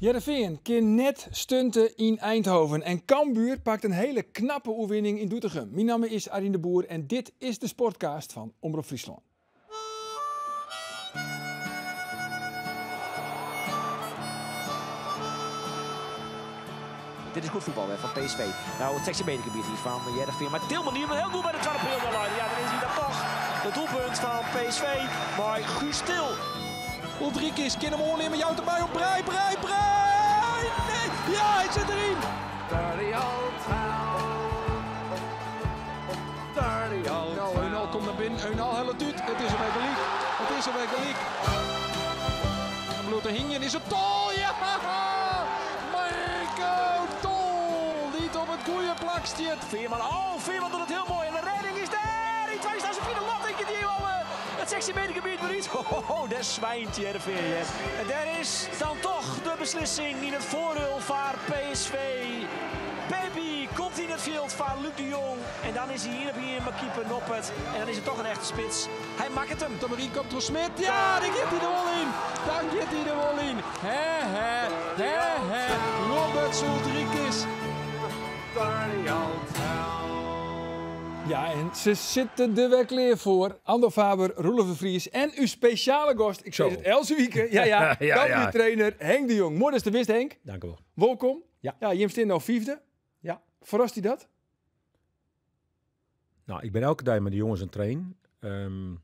Jereveen keer net stunten in Eindhoven en Kambuur pakt een hele knappe oewinning in Doetinchem. Mijn naam is Arine de Boer en dit is de Sportcast van Omroep Friesland. Dit is goed voetbal hè, van PSV. Nou, het sexy hier van Jereveen. Maar Tilman die heel goed bij de 12 Ja, dan is hij dan toch. Het doelpunt van PSV Maar Guus Til is Kinnemon in met jou erbij op Brei, Brei, Brei! Nee! Ja, hij zit erin! Dirty old town. Dirty old town. Nou, Eunal komt naar binnen. Eunal helpt uit. Het is een Wegeliek. Het is een Wegeliek. Blote Hingen is het tol. Ja! Marco Tol! Niet op het goede plakstje. Veerman, oh, Veerman doet het heel mooi. het 16 meter gebied maar niet. Ho, ho, ho, daar zwijnt je En daar is dan toch de beslissing in het voordeel van PSV. Pepi komt in het veld van Luc de Jong. En dan is hij hier op hier maar keeper het En dan is het toch een echte spits. Hij maakt hem. Marie komt door Smit. Ja, dan geeft hij de wol in. Dan geeft hij de wol in. He, he, he, he. Robert Soldrikis. Ja, en ze zitten de wel leer voor. Ando Faber, Roelof de Vries en uw speciale gast, ik zeg het Els Wieken, ja, ja, ja, ja. trainer Henk de Jong. Mooi dat wist, Henk. Dank u wel. Welkom. Ja. ja, je bent nou vijfde. Ja. Verrast je dat? Nou, ik ben elke dag met de jongens aan train. Um,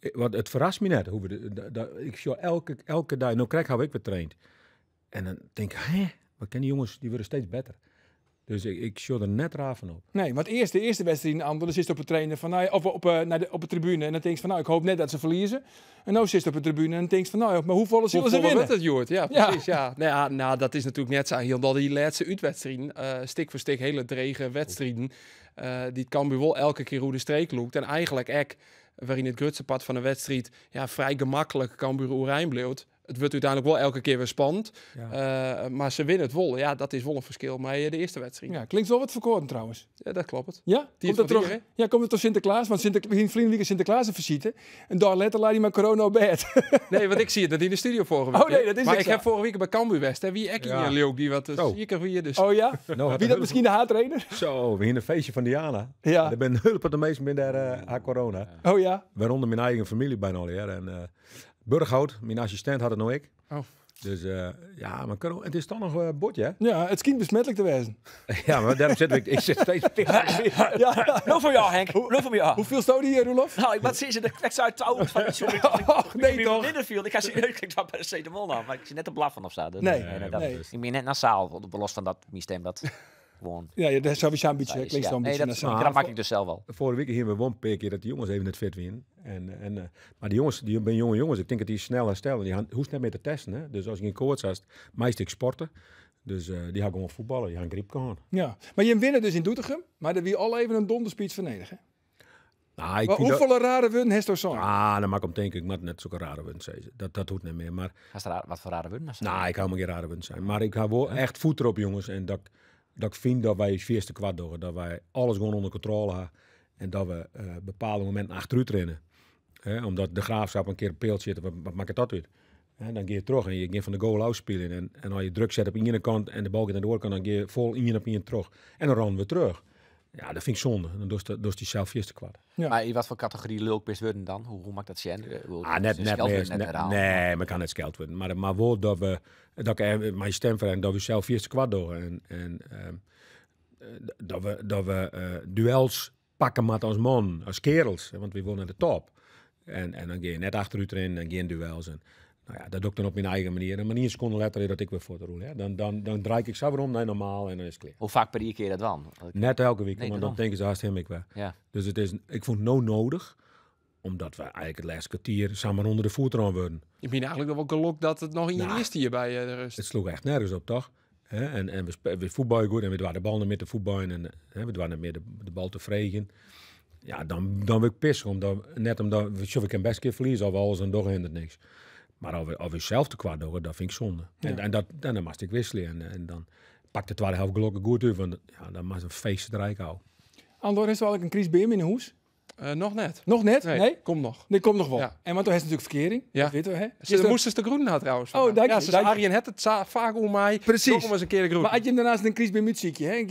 ehm, wat, het verrast me net. Hoe we de, ik zie elke, elke dag, nou krijg ik weer getraind. En dan denk ik, hè, wat kennen die jongens, die worden steeds beter. Dus ik, ik er net raven op. Nee, want eerst de eerste wedstrijd in dan zit op de trainer van, nou, of op, eh, naar de, op de tribune en dan denkt van nou, ik hoop net dat ze verliezen. En nou zit op de tribune en dan denkt van nou, maar hoe volle zullen ze winnen? het, Jord? Ja, precies. Ja. Nou, ja, ah, nou, dat is natuurlijk net zo. Omdat die laatste uitwedstrijden, uh, eh, stik voor stik, hele drege wedstrijden, eh, die Cambuur wel elke keer hoe de streek loopt. En eigenlijk ek, waarin het Grutse pad van de wedstrijd ja, vrij gemakkelijk Cambuur Oerijn bleeuwt het wordt uiteindelijk wel elke keer weer spannend. Eh, maar ze winnen het wol. Ja, dat is wel een verschil Maar eh, de eerste wedstrijd. Ja, klinkt wel wat verkoren trouwens. Ja, dat klopt. Ja? Die komt dat terug? Ja, komt het door Sinterklaas? Want Sinter begin vriendelijke Sinterklaas een visite. En daar letter laat hij maar corona op bed. nee, want ik zie het. Dat in de studio vorige oh, week. Oh nee, dat is Maar ik heb vorige week bij Cambuur West. Hè, wie ik ja. hier die wat Hier kan wie dus. Oh ja? Nou, wie dat misschien de haattrainer? Zo, we in een feestje van Diana. Ja. Ik ben hulp de meest minder eh, aan corona. Oh ja? Waaronder mijn eigen familie bijna al. Ja. En, uh, Burghout, mijn assistent had het nog ik. Oh. Dus uh, ja, maar kan, het is toch nog een uh, bordje, hè? Ja, het schijnt besmettelijk te wijzen. ja, maar daarom zit ik, ik zit steeds ja, voor jou, Henk. Nou voor jou. Hoeveel stoot hier, Roelof? Nou, ik zie ze, de kweks sorry. touw. Nee, toch? Middenveld. Ik ga ze ik dacht bij de mol nou, maar ik zit net op blaf van of zo. Dus- nee, nee, nee, Ik ben net naar zaal, belos van dat systeem dat ja, ja dat is sowieso een beetje, zo een beetje dat, maak ik dus zelf wel. Vorige week hier we won een keer dat die jongens even net fit winnen. En, en, eh, maar die jongens, die ben jonge jongens, ik denk dat die snel herstellen. Die hoe snel mee te testen. Hè? Dus als je een koorts hebt, meest ik sporten. Dus uh, die gaan gewoon voetballen, die gaan griep gaan. Ja, maar je winnen dus in Doetinchem, maar dat wie al even een donderspeech vernedigen. Nou, ik maar hoeveel ah, dat... rare win heeft zo'n Ah, dan maak ik hem denk ik, maar net zo'n rare win Dat, dat hoeft niet meer. Maar... wat voor rare win? Nou, ik hou me geen rare winst zijn. Maar ik ga wel echt voet erop, jongens. En dat, dat ik vind dat wij het eerste kwart door, dat wij alles gewoon onder controle hebben en dat we uh, bepaalde momenten achteruit rennen. omdat de graafschap een keer een peelt zit, wat, wat maakt dat uit? dan ga je terug en je gaat van de goal afspelen. En, en als je druk zet op de ene kant en de bal gaat naar de andere kant, dan ga je vol in op in terug. En dan rennen we terug. Ja, dat vind ik zonde. Dan doost die, zelf eerst te kwart. Ja. Maar in wat voor categorie is worden dan? Hoe, maakt dat zin? Eh, ah, net, net, meer nee, maar kan net scheld worden. Maar, maar woord dat we, dat ik eh, mijn stem dat we zelf eerst kwart door. En, en ehm, eh, dat we, dat we duels pakken met als man, als kerels. Want we wonen de top. En, en dan ga je net achter u erin, en geen duels. En, nou ja, dat doe ik dan op mijn eigen manier. Een manier seconde letter dat ik weer voor de roel. Hè. Dan, dan, dan draai ik zo weer om naar normaal en dan is het klaar. Hoe vaak per je keer dat dan? Net elke week, nee, want dan denken ze haast ah, hem ik weg. Ja. Dus het is, ik vond het nou nodig omdat we eigenlijk het laatste kwartier samen onder de voet aan worden. Ik ben eigenlijk wel geluk dat het nog in je nou, eerste hier bij eh, de rust. Het sloeg echt nergens op, toch? He, en, en we, we voetballen goed en we waren de bal met de voetballen en we waren meer de, de bal te vregen. Ja, dan, dan wil ik pissen. Omdat, net omdat, we, we een best keer verliezen of alles en toch hindert niks. Maar over we, zelf te kwaad doen, dat vind ik zonde. En, en, dat, dan moest ik wisselen. En, eh, en dan pakte de tweede helft gelukkig goed uit. Want ja, dan het een feestje rijk houden. Andor, is er wel een crisis in de hoes? Eh, nog net. Nog net? Nee. Kom Komt nog. Nee, komt nog wel. Ja. En want toen heeft natuurlijk verkering. Ja. Dat weten we, hè? Ze er... moesten de groen na trouwens. Oh, dank je. Ja, ze Arjen het het vaak om mij. Precies. eens een keer de groen. Maar had je daarnaast een crisis muziekje, hè?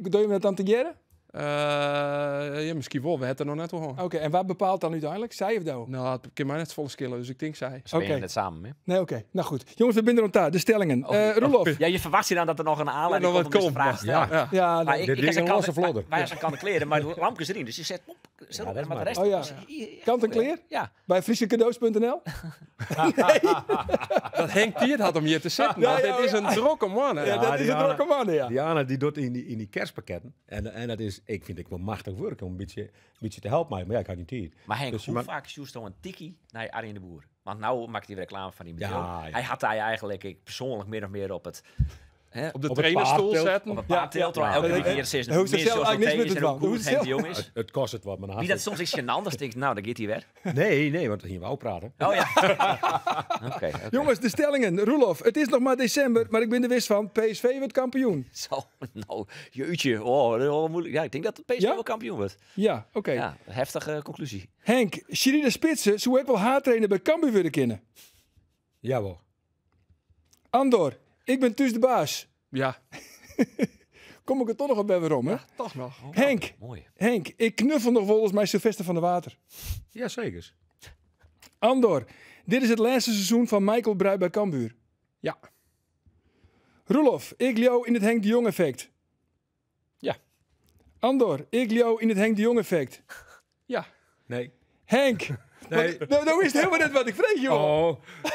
Doe je dat dan te geren? Eh, ja, misschien wel. We hebben het er nog net al gehad. Oké, en wat bepaalt dan uiteindelijk? Zij of Doe? Nou, ik kan mij net volle skillen, dus ik denk zij. Zij het samen, Nee, oké. Nou goed. Jongens, we binden rond daar. De stellingen. Eh, Roelof. Ja, je verwacht je dan dat er nog een aanleiding komt vragen. Ja, ja. ja. ja dit is een losse vlodder. Wij zijn kan kleren, maar de lampjes erin. Dus je zet, op maar oh Kant en kleer? Ja. Bij FrieseCadeaus.nl? nee. dat Henk Piet had om hier te zetten, Ja, dit is oh een drokke man. Ja, dat is een drokke man, ja. Diana die doet in die, in die kerstpakketten. En, en dat is, ik vind ik wel machtig werk om een beetje, beetje te helpen. Maar ja, ik had niet tijd. Maar Henk, dus, hoe vaak zoest dan een tikkie naar Arjen de Boer? Want nou maakt hij reclame van die bedrijf. Hij had hij eigenlijk ik, persoonlijk meer of meer op het op de trainerstoel zetten. elke ja. keer hij Hoe zelf het jongens. Het kost het wat, man. Wie dat soms is gênant, als nou, dan gaat hij weg. Nee, nee, want dan gingen we ook praten. Oh ja. Jongens, de stellingen. Roelof, het is nog maar december, maar ik ben er wist van. PSV wordt kampioen. Zo, nou, jeetje. Oh, dat is moeilijk. Ja, ik denk dat PSV wel kampioen wordt. Ja, oké. Ja, heftige conclusie. Henk, de Spitsen heb ik wel haar trainen bij Cambuur willen kennen. Jawel. Andor, ik ben dus de baas. Ja. Kom ik er toch nog op bij waarom, hè? Ja, toch nog. Oh, Henk, mooi. Henk, ik knuffel nog volgens mij Sylvester van de Water. Jazeker. Andor, dit is het laatste seizoen van Michael Bruij bij Cambuur. Ja. Roelof, ik jou in het Henk de Jong effect. Ja. Andor, ik jou in het Henk de Jong effect. Ja. Nee. Henk. Nee. Wat, nou, nou, is helemaal net wat ik vrees, joh. Oh.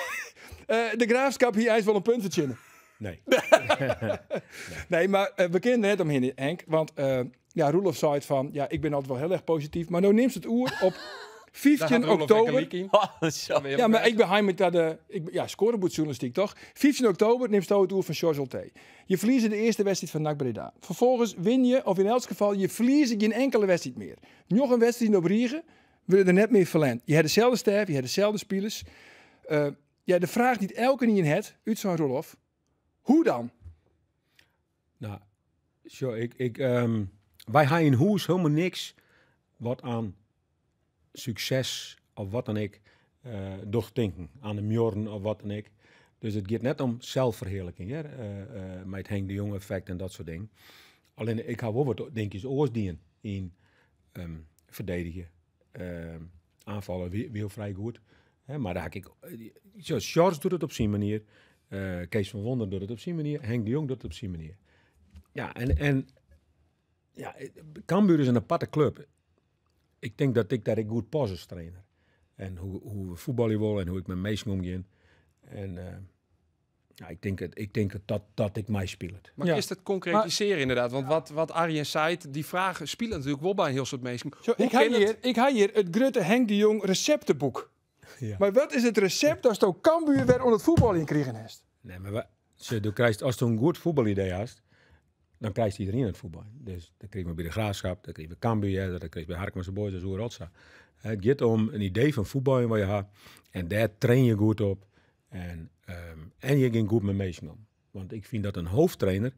Eh, de graafschap hier eist wel een puntje. Nee. nee, maar uh, we kennen het omheen Henk. Want uh, ja, Roelof zei het van, ja, ik ben altijd wel heel erg positief. Maar nou neemt het oer op 15 oktober. Oh, ja, maar ik ben heim met dat, uh, ik, ja, scorebootjournalistiek toch? 15 oktober neemt het oer van George T. Je verliest de eerste wedstrijd van NAC Vervolgens win je, of in elk geval, je verliezen geen enkele wedstrijd meer. Nog een wedstrijd op Riegen, willen er net meer verlend. Je hebt dezelfde sterf, je hebt dezelfde spelers. ja, de vraag die elke in het, uit zo'n Rolof, hoe dan? Nou, zo, ik, ik, ehm, wij gaan in hoes helemaal niks wat aan succes of wat dan ik uh, eh, doordenken, aan de mjorn of wat dan ik. Dus het gaat net om zelfverheerlijking, hè? Uh, uh, met Henk de Jonge effect en dat soort dingen. Alleen ik hou wel wat denkjes oorsdien in um, verdedigen, ehm, aanvallen, weer, vrij goed. Hè? Maar daar heb ik, Charles doet het op zijn manier. Eh, Kees van Wonder doet het op die manier. Henk de Jong doet het op die manier. Ja, en, en ja, Cambuur is een aparte club. Ik denk dat ik daar ik goed pas als trainer. En hoe, hoe we voetballen willen en hoe ik met mensen omgeen. En eh, ja, ik denk, het, ik denk dat, dat, dat ik mij speel het. Maar ja. is dat concretiseren inderdaad? Want wat, wat Arjen zei, die vragen spelen natuurlijk wel bij heel soort mensen. ik, heb hier, het? ik heb hier het Grutte Henk de Jong receptenboek. Maar wat is het recept dat ook Cambuur werd onder het voetbal in kregen heeft? Nee, maar ze, krijgt, als je een goed voetbalidee hebt, dan krijgt iedereen het voetbal. Dus dan kreeg we bij de Graafschap, dan kreeg we Cambuur, dan kreeg bij Harkmaanse Boys, zo is Het gaat om een idee van voetbal wat je hebt. En daar train je goed op. En, ehm, en je ging goed met mensen om. Want ik vind dat een hoofdtrainer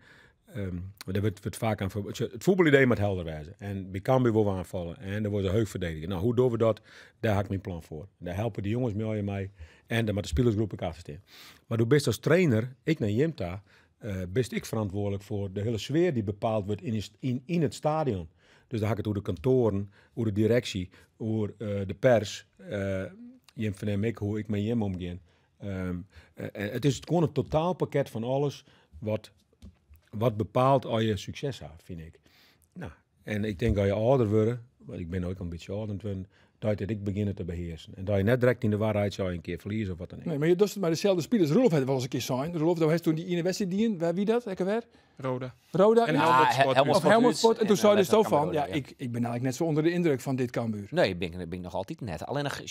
um, daar wordt, wordt, vaak aan het voetbalidee met helder wijzen. En kan bijvoorbeeld aanvallen en er wordt een heugverdediger. Nou, hoe doen we dat? Daar haak ik mijn plan voor. Daar helpen de jongens mee, mij en dan met de spelersgroep ik in. Maar door best als trainer, ik naar Jimta, uh, eh, best ik verantwoordelijk voor de hele sfeer die bepaald wordt in, in, in het stadion. Dus daar haak ik het over de kantoren, over de directie, over eh, de pers. Uh, Jim van ik, hoe ik met Jim omgaan. Ehm, um, het is gewoon een totaalpakket van alles wat wat bepaalt al je succes vind ik. Nou, en ik denk dat je ouder wordt, want ik ben ook een beetje ouder worden, dat ik beginnen te beheersen. En dat je net direct in de waarheid zou een keer verliezen of wat dan ook. Nee, maar je doet het maar dezelfde spelers. Rolf had wel eens een keer zijn. Rolf, dat was toen die ene wedstrijd dienen. wie dat, lekker weer? Roda. Roda? En ja, ah, Sport. En toen nou, zei hij zo van, ja, Ik, ik ben eigenlijk net zo onder de indruk van dit Cambuur. Nee, ik ben, ben nog altijd net. Alleen nog,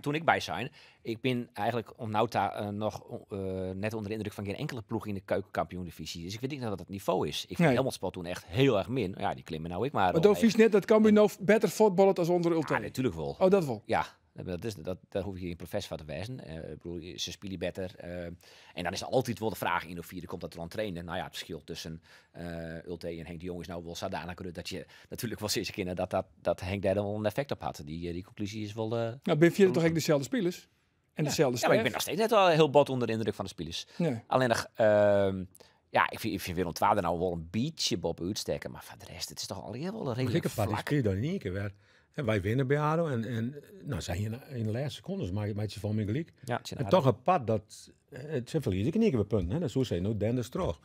toen ik bij zijn, ik ben eigenlijk om Nauta uh, eh, nog eh, net onder de indruk van geen enkele ploeg in de keukenkampioen-divisie. Dus ik weet niet dat het niveau is. Ik vind nee. Sport toen echt heel erg min. Ja, die klimmen nou ik maar. Maar vies net dat Cambuur nou beter voetballen als onder Ultra? Ja, natuurlijk wel. Oh, dat wel? Ja. Eh, dat is, dat, daar hoef je geen professor van te wijzen. Uh, ik bedoel, ze spelen beter. Eh, en dan is er altijd wel de vraag in of vierde komt dat er aan trainen. Nou ja, het verschil tussen uh, Ulte en Henk de Jong is nou wel zodanig dat je natuurlijk wel sinds kinderen dat, dat, dat Henk daar dan wel een effect op had. Die, die conclusie is wel... nou, ben vierde toch echt dezelfde spelers? En dezelfde ja, ik ben nog steeds net wel heel bot onder de indruk van de spelers. Alleen nog... Ehm, ja, ik vind, ik vind Willem nou wel een beetje Bob uitsteken, maar van de rest, het is toch al heel wel redelijk vlak. Lekker dan in één keer weer wij winnen bij ADO. En, en nou, zijn je in de laatste secondes maak je van me Ja, en toch een pad dat... Eh, het is verliezen knieën. we punten. Hè? Dat zo zijn nou Dennis stroog.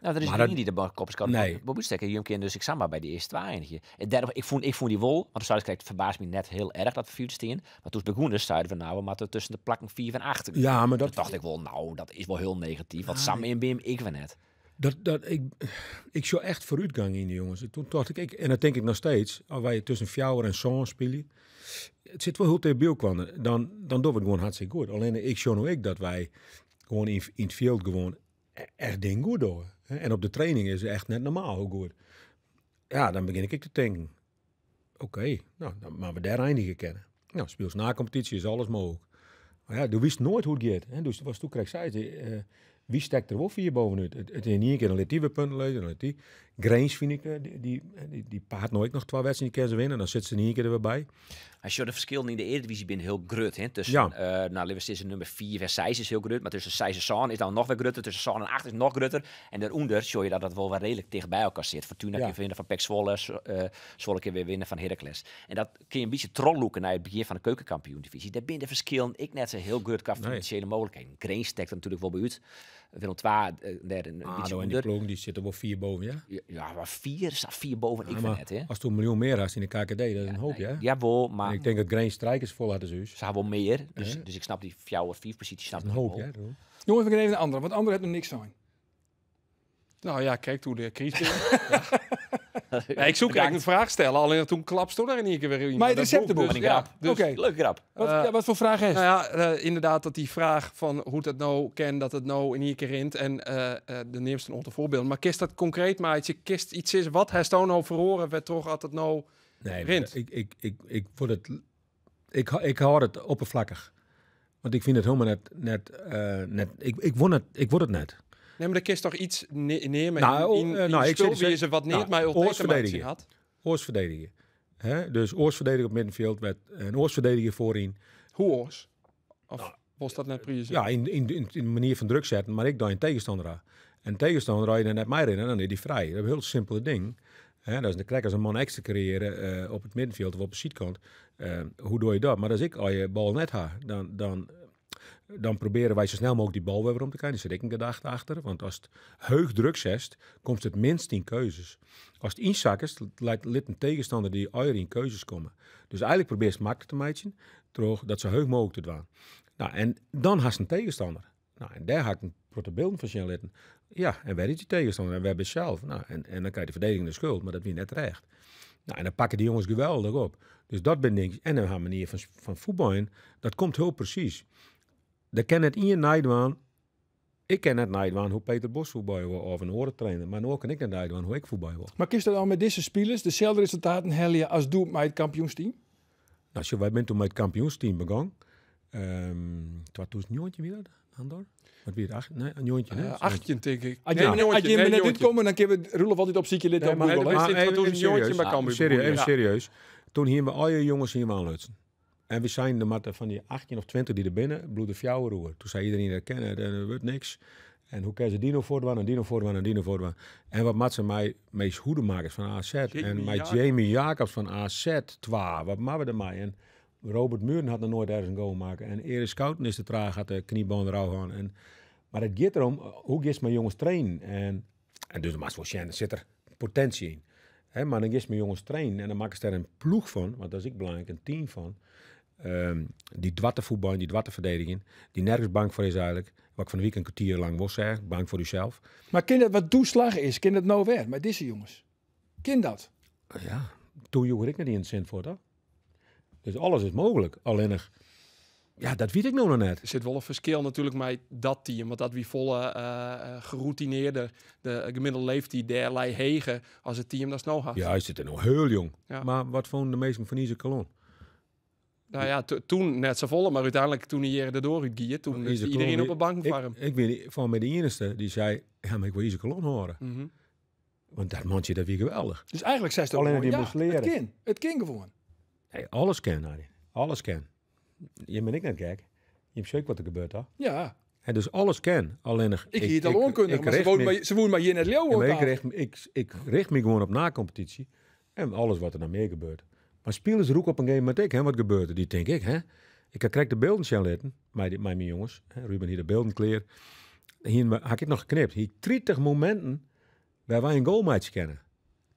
Nou, dat is niet die de kopjes kan. Nee. een keer dus ik maar bij de eerste twee En Derde, ik vond, ik vond die wol, want de krijgt verbaasd me net heel erg dat we steen. Maar toen begonnen dus zeiden we nou, we moeten tussen de plakken 4 en 8. Ja, maar dat... Toen dacht ik wel, nou, dat is wel heel negatief. Want ah, Sam en Bim, ik we net. Dat, dat, ik, ik zag echt vooruitgang in die jongens. Toen dacht ik, ik, en dat denk ik nog steeds, als wij tussen Fjouwer en Son spelen, het zit wel heel tegen kwam, dan, dan doen we het gewoon hartstikke goed. Alleen ik zie nu ik dat wij gewoon in, in het veld gewoon e-, echt ding goed doen. En op de training is het echt net normaal hoe goed. Ja, dan begin ik te denken, oké, nou, dan maar we daar eindigen kennen. Nou, speels na competitie is alles mogelijk. Maar ja, je wist nooit hoe het gaat. Hè? Dus was, toen kreeg zij het... Eh, wie steekt er wat voor bovenuit? Het, is in één keer een relatieve punt lezen, een Grange vind ik, eh, die, die, die, paard nooit nog twee wedstrijden keer ze winnen. Dan zit ze niet een keer erbij. bij. Als je de verschil in de Eredivisie bent heel groot. Hè? Tussen, ja. Eh, nou, Liverpool is nummer 4 en 6 is heel groot. Maar tussen 6 en Saan is dan nog weer groter. Tussen Saan en 8 is nog groter. En daaronder zie je dat dat wel wel redelijk dichtbij al elkaar zit. Fortuna ja. kan winnen van Pek Zwolle. Uh, Zwolle kan weer winnen van Heracles. En dat kun je een beetje trolloeken naar het begin van de keukenkampioen-divisie. Daar binnen de verschil ik net zo heel groot qua financiële nee. mogelijkheden. Grange steekt natuurlijk wel bij Willem II eh, derde. ADO ah, nou, en die ploeg, die zitten wel vier boven, ja? Ja, maar vier, staat vier boven. ik vind het, hè. Als toen een miljoen meer had in de KKD, dat is ja, een hoop, nee, ja? Jawel, maar... ik denk dat Green Strijkers vol hadden, dus. Ze hebben wel meer, dus, dus ik snap die jouw vier positie snap een hoop, ja? Jongens, even een andere, want andere hebben er niks aan. Nou ja, kijk hoe de crisis. Nee, ik zoek eigenlijk een vraag stellen, alleen toen klapst toen in één keer weer iemand. Maar de receptenboek. Dus, ja, dus, Leuke grap. Wat, eh, ja, wat, voor vraag is? Nou ja, eh, inderdaad dat die vraag van hoe dat nou ken, dat het nou in één keer rint. En uh, de neemt een onder voorbeeld. Maar kist dat concreet maar iets? Kist iets is wat hij nou, nou verhoren werd toch altijd nou nee, rint? Ik, ik, ik, ik, word het, ik, ik het oppervlakkig. Want ik vind het helemaal net, net, net ik, ik, word het, ik word het net. Nee, maar kist is toch iets ne neer nou, in, eh, in, in nou, ik ze wat nou, maar had. Oorsverdediging. Dus oorsverdediger op middenveld met een oorsverdediger voorin. Hoe oors? Of nou, was dat net eh, precies? Ja, in, in, in, de manier van druk zetten, maar ik dan een tegenstander aan. En tegenstander rijden je net mij in en dan is die vrij. Dat is een heel simpele ding. dat is de krek als een man extra creëren eh, op het middenveld of op de zijkant. hoe doe je dat? Maar als ik al je bal net ha, dan, dan dan proberen wij zo snel mogelijk die bal weer om te krijgen. Daar zit ik een gedachte achter. Want als het heug druk zest, komt het minst tien keuzes. Als het inzak is, lijkt een tegenstander die ooit in keuzes komen. Dus eigenlijk probeer je het makkelijk te maken, droog, dat ze heug mogelijk te doen. Nou, en dan haast een tegenstander. Nou, en daar had een protobeeld van zien lid. Ja, en wij is die tegenstander? En wij hebben zelf. Nou, en, en dan krijg je de verdediging de schuld, maar dat je net recht. Nou, en dan pakken die jongens geweldig op. Dus dat ben ik. En een manier van, van voetballen, dat komt heel precies de ken het in je Ik ken het Nijdwaan hoe Peter Bos voetbal wil of een horen trainer. Maar nu ken ik het Nijdwaan hoe ik voetbal was. Maar kist dat dan met deze spelers dezelfde resultaten je als doe met het kampioensteam? Nou, wij bent toen met het kampioensteam begonnen. Um, een weer meer, Andor? Wat weer acht? Nee, een jongetje. Uh, achtje, denk ik. Als je binnen dit komen, dan kunnen we Roelof altijd op ziekje lid op Google. Maar, maar, maar, maar, maar, maar, maar, serieus, toen hier we je jongens hier aan lutsen. En we zijn de matte van die 18 of 20 die er binnen, Fjouwen roer. Toen zei iedereen dat kennen, dat eh, wordt niks. En hoe kan ze Dino wand, en Dino wand, en Dino wand. En wat maakt ze mij meest hoedemakers van AZ. en mij Jamie Jacobs van AZ. Twa, wat maken we ermee? En Robert Muren had nog nooit ergens een goal maken. En Erik Scouten is te traag, had de knieband eraf gaan. En, maar het gaat erom, eh, hoe is mijn jongens trainen? En, en dus maar voor Shen, zit er potentie in. maar dan is mijn jongens trainen en dan maken ze er een ploeg van, want dat is ik belangrijk, een team van. Ehm, die dwarte voetbal, die dwarte verdediging, die nergens bang voor is eigenlijk. Wat ik van de week een kwartier lang was, zeg, bang voor uzelf. Maar kind wat toeslag is, kind het nou weer, met deze jongens? Kind dat? Ja, toen joeg ik er niet in zin voor, toch? Dus alles is mogelijk, alleen nog. Ja, dat weet ik nou nog net. Er zit wel een verschil natuurlijk met dat team. Want dat wie volle eh, eh, geroutineerde, de gemiddelde leeftijd derlei hegen als het team dat snel had. Ja, hij zit er nog heel jong. Maar wat vonden de meesten van deze Kalon? Nou ja, toen net zo volle, maar uiteindelijk toen hij erdoor gier, toen iedereen op een bank voor Ik, weet niet, van mij de eerste die zei, ja, maar ik wil deze kolon horen. Mhm. Want dat mondje, dat weer geweldig. Dus eigenlijk zegt Alleen die ja, moest leren. het kind. Het kind gewoon. Hey, alles kan, Harry. Alles kan. Je bent ik net gek. Je hebt zeker wat er gebeurt, hè? Ja. dus alles ken, alleen... Ik, ik hier het al onkundig, ze woont, maar hier net Leeuwen. ik, richt, ik, richt me gewoon op na-competitie en alles wat er dan mee gebeurt. Maar spelers roepen op een gegeven moment, ik, hè, wat gebeurt er? Die denk ik, hè? Ik krijg de beelden zien letten, met mijn jongens. Hè, Ruben hier de beelden kleer. Hier had ik nog geknipt. Hier 30 momenten waar wij een goalmatch kennen.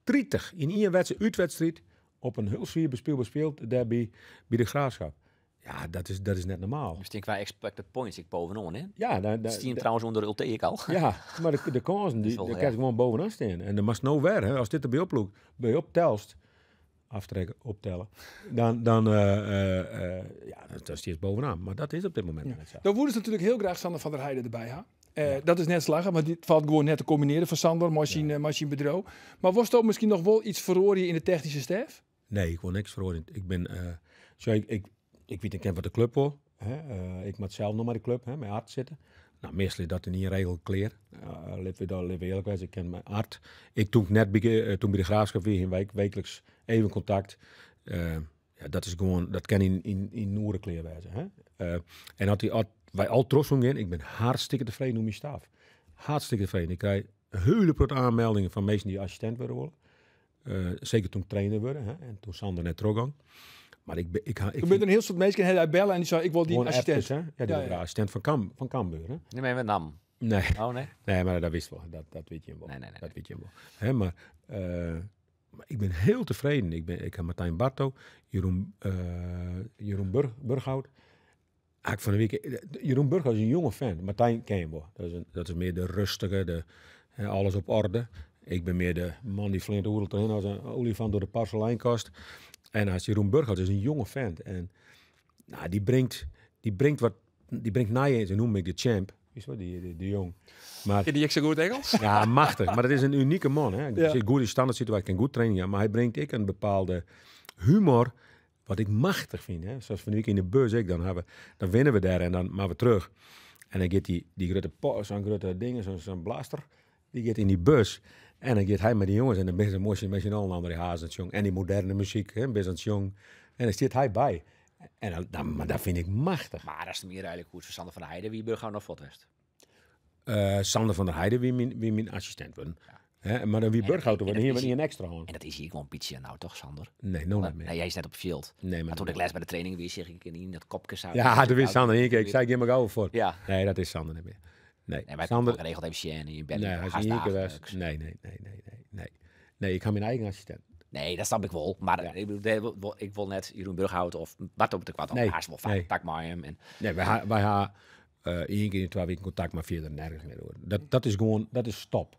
30 in één wedstrijd, uitwedstrijd, op een heel zwaar bespeel bespeeld, daar bij, de Graafschap. Ja, dat is, dat is net normaal. Dus denk wij expected points, ik bovenaan, hè? Ja. Dat, zie je trouwens onder de ik e al. Ja, maar de, de kansen, die, die krijg gewoon bovenaan staan. En de must nou weer, hè. Als dit erbij oploekt, bij optelst, aftrekken, optellen, dan, dan eh, eh, eh, ja, dat, is steeds bovenaan. Maar dat is op dit moment zo. Dan woorden ze natuurlijk heel graag Sander van der Heijden erbij ha. Dat is net slag, maar dit valt gewoon net te combineren van Sander, machine, ja. Maar was dat misschien nog wel iets verroren in de technische staf? Nee, ik wil niks verroren. Ik ben, zo, ik, ik, weet ik ken wat de club hoor. ik moet zelf nog maar de club, hè, mijn hart zitten. Nou, meestal dat in een regel kleer. Uh, we daar, we eerlijk wijs. Ik ken mijn hart. Ik toen net toen bij de graafschap weer in wekelijks even contact. Eh, ja, dat is gewoon, dat kan in, in, in Noerenkleer wijzen. Eh, en had, hij had wij al trots omgaan, ik ben hartstikke tevreden om je staf. Hartstikke tevreden. Ik krijg hele grote aanmeldingen van mensen die assistent willen worden. Eh, zeker toen ik trainer werd en toen Sander net trok maar ik, ben, ik, ik, ik ben een heel soort mensen die bellen en die zei ik wil die assistent. Ja, die assistent van, Kam, van Kambuur. Hè? Nee, met NAM. Nee. Oh, nee? Nee, maar dat wist wel. Dat, dat weet je wel. Nee, nee, nee. Dat weet je wel. Hè, maar maar ik ben heel tevreden. Ik, ben, ik heb Martijn Barto, Jeroen, uh, Jeroen Burg, Burghout. eigenlijk van de week. Eh, Jeroen Burghout is een jonge fan. Martijn Campbell. Dat is, dat is meer de rustige, de, hè, alles op orde. Ik ben meer de man die de oerelt erin als een olifant door de kast En als Jeroen Burghout is een jonge fan. En nou, die, brengt, die, brengt wat, die brengt na je, noem ik de champ. Is wat, die, die, jong. Maar, Ken die ik zo goed Engels? Ja, machtig. Maar dat is een unieke man. Hè. Ja. Een goede standaard situatie, een goed trainen. Maar hij brengt ik een bepaalde humor, wat ik machtig vind. Hè. Zoals van in de bus ik dan hebben. Dan winnen we daar en dan maar we terug. En dan gaat die, die grote, zo'n grote dingen, zo'n blaster, die gaat in die bus. En dan gaat hij met die jongens en dan ben je met beetje een andere hazen jong. En die moderne muziek, hè, ben jong. En dan zit hij bij. En dan, dan, maar dat vind ik machtig. Maar dat is meer eigenlijk goed voor Sander van der Heijden. Wie burger nog Votwest? Uh, eh, Sander van der Heijden, wie mijn, wie mijn assistent wordt. maar dan wie burghouder wordt hier ben een extra hoor. En dat is hier gewoon pietje nou toch, Sander? Nee, nog niet meer. Nee, jij is net op field. Nee, maar, toen ik les bij de training weer zeg ik in dat kopje zou. Ja, toen wist Sander in Ik zei, je mag over voor. Ja. Nee, dat is Sander niet meer. Nee, Sander regelt even Sien in bed. Nee, hij is niet Nee, nee, nee, nee, nee. Nee, ik ga mijn eigen assistent. Nee, dat snap ik wel. Maar ja. ik, bedoel, ik wil net Jeroen Burghout of wat op de kwad. Nee, haast wel vaak tak maar hem. En... Nee, wij hebben wij ha, uh, één keer in twee weken contact, maar verder nergens meer Dat, dat is gewoon, dat is stop.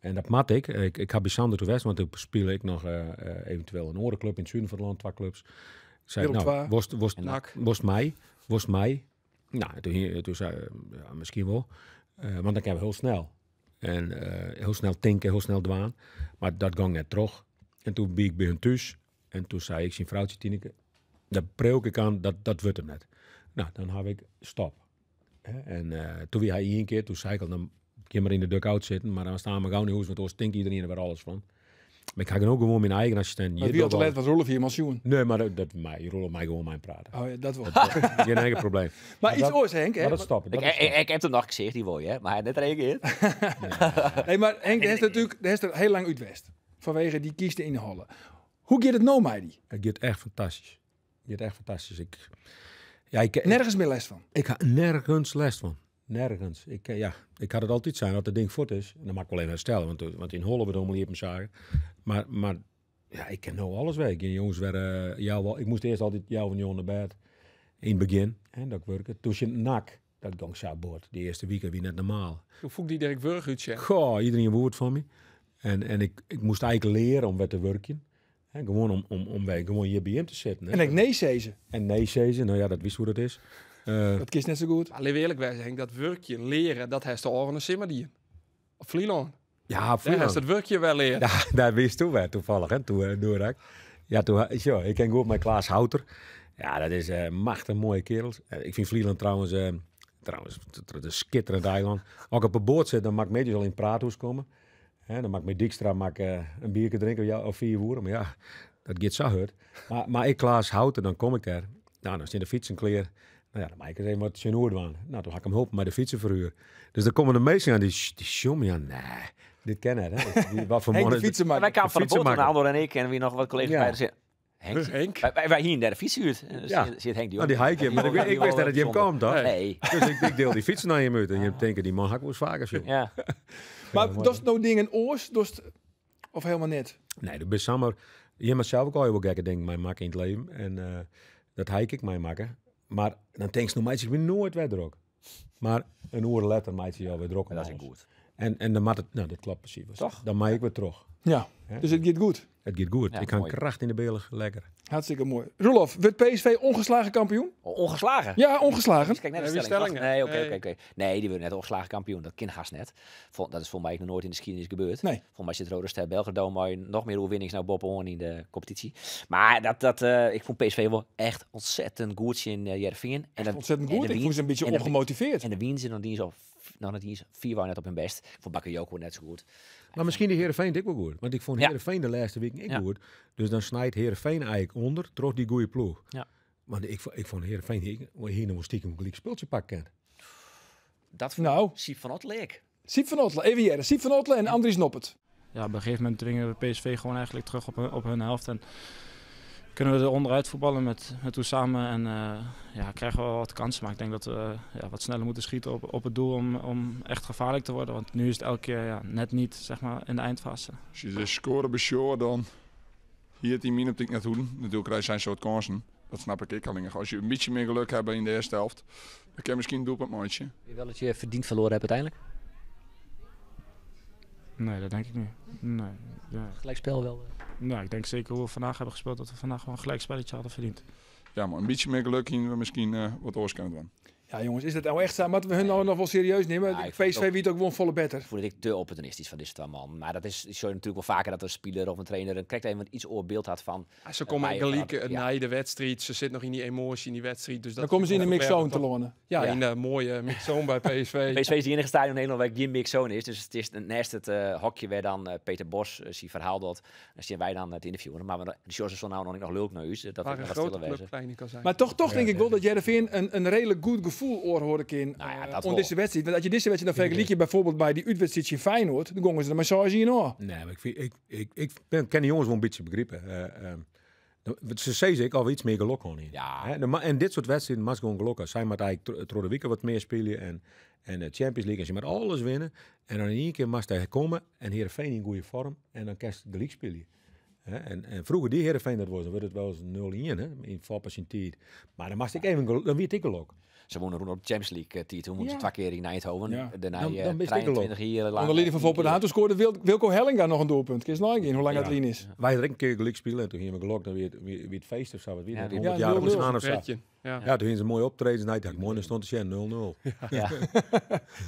En dat mat ik. Ik, ik bij Sander toe West, want toen speel ik nog uh, uh, eventueel een andere club in het zuiden van het land, twee clubs. Ik zei, Heel nou, worst, worst, worst mij, worst mij. Nou, toen, toen zei ja, misschien wel. Uh, want dan kan we heel snel. En uh, heel snel tinken, heel snel dwaan. Maar dat ging net terug. En toen ben ik bij hun thuis. En toen zei ik zijn vrouwtje Tineke, dat preuk ik aan, dat, dat wordt hem net. Nou, dan had ik stop. En eh, toen wie hij één keer, toen zei ik al, dan je maar in de dugout zitten. Maar dan staan we gauw niet hoes, want dan stinkt iedereen er weer alles van. Maar ik ga ook gewoon mijn eigen assistent. Maar wie altijd wat rollen via Mansioen? Nee, maar dat, dat mij, rollen mij gewoon mijn praten. Oh ja, dat wel. geen eigen probleem. Maar, iets oors, Henk. Hè? dat Ik, ik, heb hem nog gezegd, die wooi, hè? Maar hij net reageert. nee. maar Henk, hij is natuurlijk er heel lang uit vanwege die kies te inhalen. Hoe gaat het nou mij die? Het gaat echt fantastisch. Het gaat echt fantastisch. Ik, ja, ik, nergens meer les van? Ik had nergens les van. Nergens. Ik, eh, ja, ik had het altijd zijn dat het ding fort is. En dan mag ik wel even herstellen, want, eh, want in Holland bedoel ik niet zagen. Maar, maar ja, ik ken nou alles weg. En jongens werden, uh, jou, ik moest eerst altijd jou van jou naar bed. In het begin. En dat werken. Toen je nak. Dat gang boord. Die eerste week wie net normaal. Hoe voelde die Dirk Wurg Goh, iedereen woord van me. En, en ik, ik moest eigenlijk leren om wat te werken. gewoon om, om, om bij, gewoon hier bij te zitten. En ik nee zezen. En nee zezen, nou ja, dat wist hoe dat is. Eh, dat kist net zo goed. Alleen eerlijk wij dat werkje leren, dat heeft de oren simmer die. Of Vlieland. Ja, Vlieland. dat werkje wel leren. Ja, dat wist toen wel toevallig, hè, toen eh, door Ja, toen, eh, ik ken goed met Klaas Houter. Ja, dat is uh, machtig mooie kerel. ik vind Vlieland trouwens, trouwens, het is een schitterend eiland. Als ik op een boot zit, dan mag ik meestal al in praathoes komen dan maak ik met Dijkstra maak, uh, eh, een biertje drinken ja, of vier woeren. Maar ja, dat gaat zo Maar, maar ik Klaas Houten, dan kom ik er. Nou, dan in de fiets kleer. Nou ja, dan maak ik eens even wat genoerd aan. Nou, dan ga ik hem helpen met de fietsenverhuur. Dus dan komen de meesten aan, die, die ja, nee, dit kennen hè. wat voor Henk de Wij kwamen van de boot, Andor en ik en wie nog wat collega's bij Henk, Henk. Wij, hier in de fiets huurt. Eh, ja. Zit Henk die ook. Nou, die hike maar ik, wist dat het Jim kwam, toch? Nee. Dus ik, deel die fiets naar je moet. En je denkt, die man hak was vaker, joh. Ja. maar dat is nou ding een oors, of helemaal net? Nee, de is samen. Je mag zelf ook al heel gekke dingen mij maken in het leven. En eh, dat hike ik mij maken. Maar dan denk je, nou meisje, ik ben nooit weer drok. Maar een oer letter meisje je al weer En dat is goed. En, en dan maakt het, nou dat klopt precies. Toch? Dan maak ik weer terug. Ja, dus het gaat goed. Het gaat goed. ik kan kracht in de beelden, lekker. Hartstikke mooi. Roelof, werd PSV ongeslagen kampioen? Ongeslagen? Ja, ongeslagen. kijk naar de nee, Nee, oké, oké, Nee, die wil net ongeslagen kampioen. Dat kindgas net. dat is volgens mij nog nooit in de geschiedenis gebeurd. Nee. Volgens mij zit Rode Ster Belgrado maar nog meer overwinnings naar Bob in de competitie. Maar dat, dat, eh, ik vond PSV wel echt ontzettend goed in uh, Jervingen. En dat, ontzettend goed. En ik voel ze een beetje ongemotiveerd. en de Wien in dan die nou, dat vier waren net op hun best. Voor Bakker Joko net zo goed. Maar misschien de Herenveen ik wel goed. Want ik vond ja. Herenveen de laatste week niet goed. Dus dan snijdt Heerenveen eigenlijk onder, trots die goede ploeg. Ja. Want ik, ik vond Heerenveen hier, hier nog stiekem een gelijk spultje pakken. Dat vond nou. Siep van Ottelen Sip Siep van Otle, even hier. Sip van Otle en Andries Noppert. Ja, op een gegeven moment dringen we PSV gewoon eigenlijk terug op, op hun helft. En kunnen we er onderuit voetballen met, met samen En eh, ja, krijgen we wel wat kansen. Maar ik denk dat we eh, ja, wat sneller moeten schieten op, op het doel om, om echt gevaarlijk te worden. Want nu is het elke keer ja, net niet zeg maar, in de eindfase. Als je de score besjoort, dan hier die min op dit net doen. Natuurlijk krijg je zijn soort kansen. Dat snap ik ik alleen. Als je een beetje meer geluk hebt in de eerste helft, dan kan je misschien een doelpunt Je wel dat je verdiend verloren hebt uiteindelijk? Nee, dat denk ik niet. Nee, ja. Gelijkspel wel. Eh. Nou, ik denk zeker hoe we vandaag hebben gespeeld, dat we vandaag gewoon gelijk spelletje hadden verdiend. Ja, maar een beetje meer geluk in we misschien eh, wat oors dan. Ja, jongens, is dat nou echt zo? Moeten we hun nou nog wel serieus nemen? Ja, PSV ook, wie het ook won, volle better. Voel ik te opportunistisch van dit man. Maar dat is zo natuurlijk wel vaker dat een speler of een trainer een krijgt wat iets oorbeeld had van. ze komen eigenlijk eh, uh, eh, na de wedstrijd. Ze zit nog in die emotie in die wedstrijd. Dus dat dan komen ze in de mixzone te lonen. Ja, in de mooie mixzone bij PSV. PSV is de enige stadion in Nederland waar die mixzone is. Dus het is naast het eh, hokje waar dan Peter Bos zie verhaal dat. dan zien wij dan het interviewen Maar de George is nou nog niet nog leuk naar u. Dat, dat, dat, Maar toch, toch denk ik wel dat Jervin een redelijk goed gevoel gevoel oor ik in nou ja, eh, dat uh, om deze wedstrijd. Want als je deze wedstrijd dan vergelijkt bijvoorbeeld bij die uitwedstrijd in Feyenoord, dan gongen ze de massage in hoor. Nee, maar ik, vind, ik, ik, ik ben, ken die jongens wel een beetje begrippen. Uh, um, ze ze ik al iets meer geluk gewoon Ja. He, en dit soort wedstrijden mag gewoon gelukken. Zij maar eigenlijk trode de wat meer spelen en, en de Champions League. En ze maar alles winnen. En dan in één keer mag hij komen en Heerenveen in goede vorm. En dan kerst de league spelen. He, en, en, vroeger die Heerenveen dat was, dan werd het wel eens 0-1 in, hè, in voorpassintijd. Maar dan mag ik even, dan weet ik geluk. Ze wonen rond op de Champions League eh, titel. Moeten ze twee keer in Eindhoven. Ja. Daarna dan, dan 23 eh, hier lang. Eh, Onder leiding van Volpendaan. Toen scoorde Wil, Wilco Hellinga nog een doelpunt. Kies nou in hoe lang het lijn is. Wij drinken een keer geluk spelen. Toen gingen we gelok. Dan weer, weer, weer het feest of zo. Wat, weer, ja, 100 jaar op zijn of zo. Ja. ja, toen gingen ze mooi optreden. Nee, dacht, mooi, dan stond het 0-0. Ja.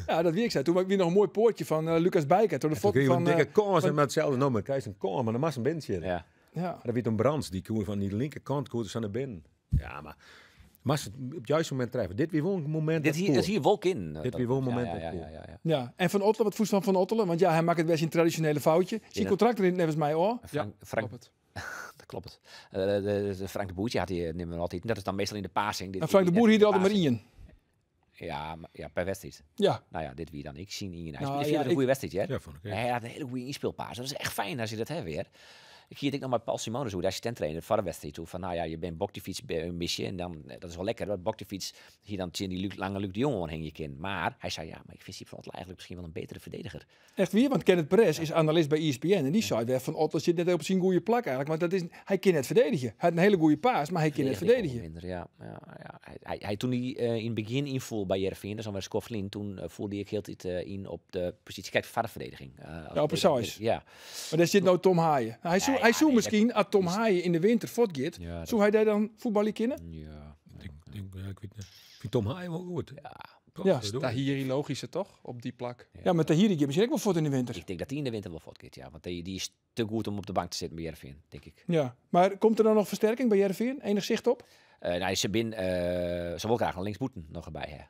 ja, dat wie ik zei. Toen maakte ik nog een mooi poortje van uh, Lucas Bijker. Toen de foto van... Een dikke koers en met hetzelfde nummer. Krijg een koor, maar dan was een bandje. Ja. Ja. Dat weet een brands. Die koer van die linkerkant koer ze aan de binnen. Ja, maar maar ze op het juiste moment treffen. Dit weer een moment. Dit hier, is hier wolk in. Eh, dit weer moment. Ja, ja, en Van Ottelen, wat voest van Ottelen? Want ja, hij maakt het best een traditionele foutje. Zie contract erin, net als mij hoor. Frank, Frank, klopt dat klopt. Eh, Frank de Boertje had hij eh, altijd. Dat is dan meestal in de passing. En Frank de Boer hier altijd maar in. Ja, maar, ja, per wedstrijd. Ja. Nou ja, dit wie dan. Ik zie in. Hij nou, een goede wedstrijd, hè? Ja, vond ik. Hij had een hele goede inspeelpaas. Dat is echt fijn als je dat hebt weer. Ik zie het ook nog met Paul Simonus, hoe de assistent trainer van de wedstrijd toe. Van nou ja, je bent bij een misje en dan, eh, dat is wel lekker. Dat fiets hier dan in die Luc, lange Luc de Jong hing je kind. Maar hij zei ja, maar ik vind Siebrand eigenlijk misschien wel een betere verdediger. Echt wie? Want Kenneth Perez is analist bij ESPN en die zei weer van Otter zit net op zijn goede plak eigenlijk. Want dat is, hij kan het verdedigen. Hij had een hele goede paas, maar hij kan het verdedigen. Minder, ja. ja, ja. Hij, hij, toen hij eh, in het begin invoel bij Jervin, dat dan was Scofflin, toen eh, voelde ik heel tijd in op de positie. Kijk, vaderverdediging. ja, precies. Ja. Maar daar zit nou Tom Haaien. hij hij zou misschien, als Tom Haaien in de winter fotgit. ja, zou hij daar dan voetballen Ja. Ik, denk, ja, ik weet niet. vind Tom Haaien wel goed. Ja. Toch, ja, Tahiri logische toch? Op die plak. Ja, ja maar Tahiri geeft misschien ook wel voort in de winter. Ik denk dat hij in de winter wel fotgit. ja. Want die, die is te goed om op de bank te zitten bij Jervin, denk ik. Ja, maar komt er dan nog versterking bij Jervin? Enig zicht op? Eh, nou, eh, ze, wil graag een linksboeten nog erbij, hè.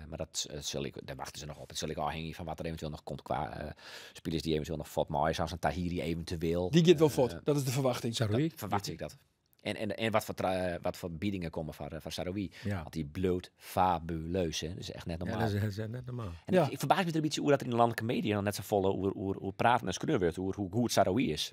Eh, maar dat eh, zal ik, daar wachten ze nog op. Het zal ik afhangen van wat er eventueel nog komt qua eh, spelers die eventueel nog fot. Maar zoals een Tahiri eventueel. Die gaat wel voort. dat is de verwachting. Sorry. verwacht ik dat. En, en, en wat, voor, wat voor biedingen komen van, van Saroui. Ja. Want die bloot fabuleus. Hè? Dat is echt net normaal. Ja, dat, is, net normaal. En ik, ik, verbaas me er een beetje hoe dat in de landelijke media dan net zo volle hoe, hoe, hoe praten en schreeuwen wordt. Hoe, hoe, hoe het Saroui is.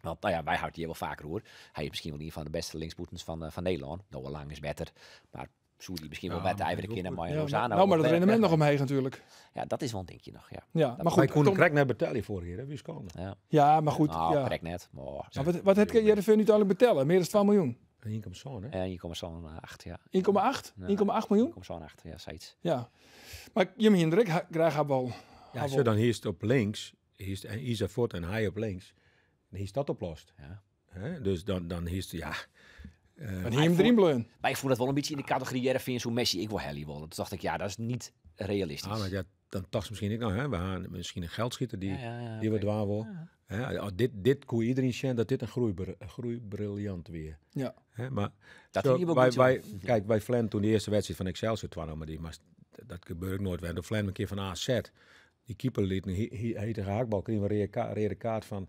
Want nou ja, wij houden die wel vaker hoor. Hij is misschien wel een van de beste linksboetens van, van Nederland. Noah Lang is beter. Maar die misschien wel bij de keer naar maar Rosano. Nou, maar dat eh, rendement nog omheen natuurlijk. Ja, dat is wel een dingje nog, ja. ja maar goed. Koen nou, Krek net betalen vorige keer, wie is komen? Ja, maar goed. Nou, Krek net. Wat, wat heb jij ervoor niet alleen betalen? Meer dan 2 miljoen? 1,7 hè? 1,8 ja. 1,8? 1,8 miljoen? 1,8 ja, zoiets. Ja. Maar Jim Hendrik krijgt haar bal. Ja, je dan hier op links, hier en Isa Fort en hij op links. En is dat oplost. Ja. Dus dan, dan is ja, eh, en hem Maar ik voel dat wel een beetje in de categorie Jervin zo Messi, ik wil Helly willen. Toen dacht ik, ja, dat is niet realistisch. Ah, maar ja, dan dacht misschien ik, nou, hè, we gaan misschien een geldschieter die, die we dwaal wil. Hè, ah, dit, dit kon iedereen zien dat dit een groei groeibriljant weer. Ja. Hè, maar dat zo, kijk, bij Flan toen de eerste wedstrijd van Excelsior twaalf, maar die maar dat gebeurt nooit. We hebben Flan een keer van AZ. Die keeper liet een hete haakbal, kreeg een rode kaart van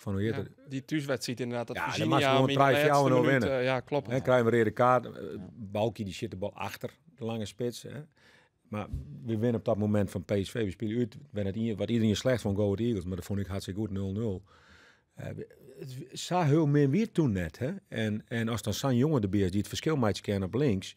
van hoe heet ja, het? Die inderdaad. Dat ja, dan mag je gewoon een prijs jou en winnen. Uh, ja, klopt. En krijgen we reden kaart. Eh, Balkie die zit de bal achter, de lange spits. Hè. Maar we winnen op dat moment van PSV. We spelen uit, ben het, wat iedereen slecht van Go Eagles. Maar dat vond ik hartstikke goed, 0-0. Uh, eh, het zag heel meer weer toen net. Hè. En, en als dan San Jongen de beers die het verschil maakt kennen op links...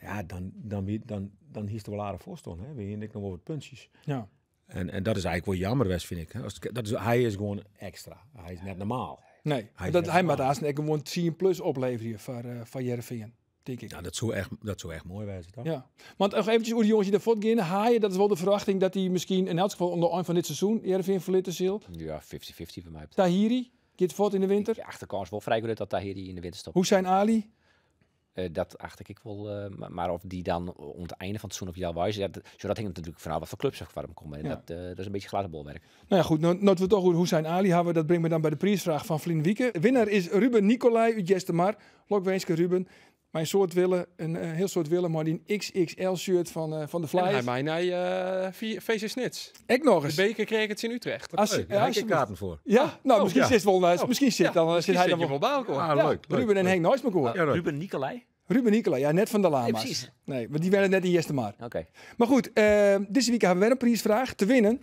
Ja, dan, dan, dan, dan, dan hiest er wel aardig voor staan. Hè. We ik nog over het puntjes. Ja. En, en dat is eigenlijk wel jammer best, vind ik. Als dat is, hij is gewoon extra. Hij is net normaal. Nee, hij, dat, hij maakt haast net gewoon 10 plus opleveren voor, uh, voor Denk ik. Ja, dat zou echt, dat zou echt mooi zijn, toch? Ja. Want nog eventjes hoe die jongens die fot gaan, haaien, dat is wel de verwachting dat hij misschien in elk geval onder eind van dit seizoen Jereveen verlitten zal. Ja, 50-50 voor mij. Tahiri, gaat voort in de winter. De achterkans wel vrij goed dat Tahiri in de winter stopt. Hoe zijn Ali? Eh, dat dacht ik wel. Eh, maar, of die dan om het einde van het seizoen of jouw wijze. Dat, zodat ik natuurlijk vanaf wat voor clubs er warm komen. En dat, eh, dat, is een beetje gladde bolwerk. Nou ja, goed. Nou, we toch hoe zijn Ali hebben. Dat brengt me dan bij de prijsvraag van Flin Wieken. Winnaar is Ruben Nicolai uit Jestemar. Lokweenske Ruben mijn soort willen, een, eh, heel soort willen, maar die XXL-shirt van, eh, van de Flyers. Nee, hij mij naar eh, VC Snits. Ik nog eens. De beker kreeg het in Utrecht. Als, leuk, daar heb ik kaarten voor. Ja, oh, nou, oh, oh, misschien, Zit wel, uh, misschien zit, dan, zit hij dan wel bij elkaar. Ah, leuk, Ruben en Henk Nooismakoor. Ja, Ruben Nicolai. Ruben Nicola, ja, net van de Lama's. Nee, precies. Nee, want die werden net in eerste maar. Oké. Maar goed, deze week hebben we weer een prijsvraag te winnen.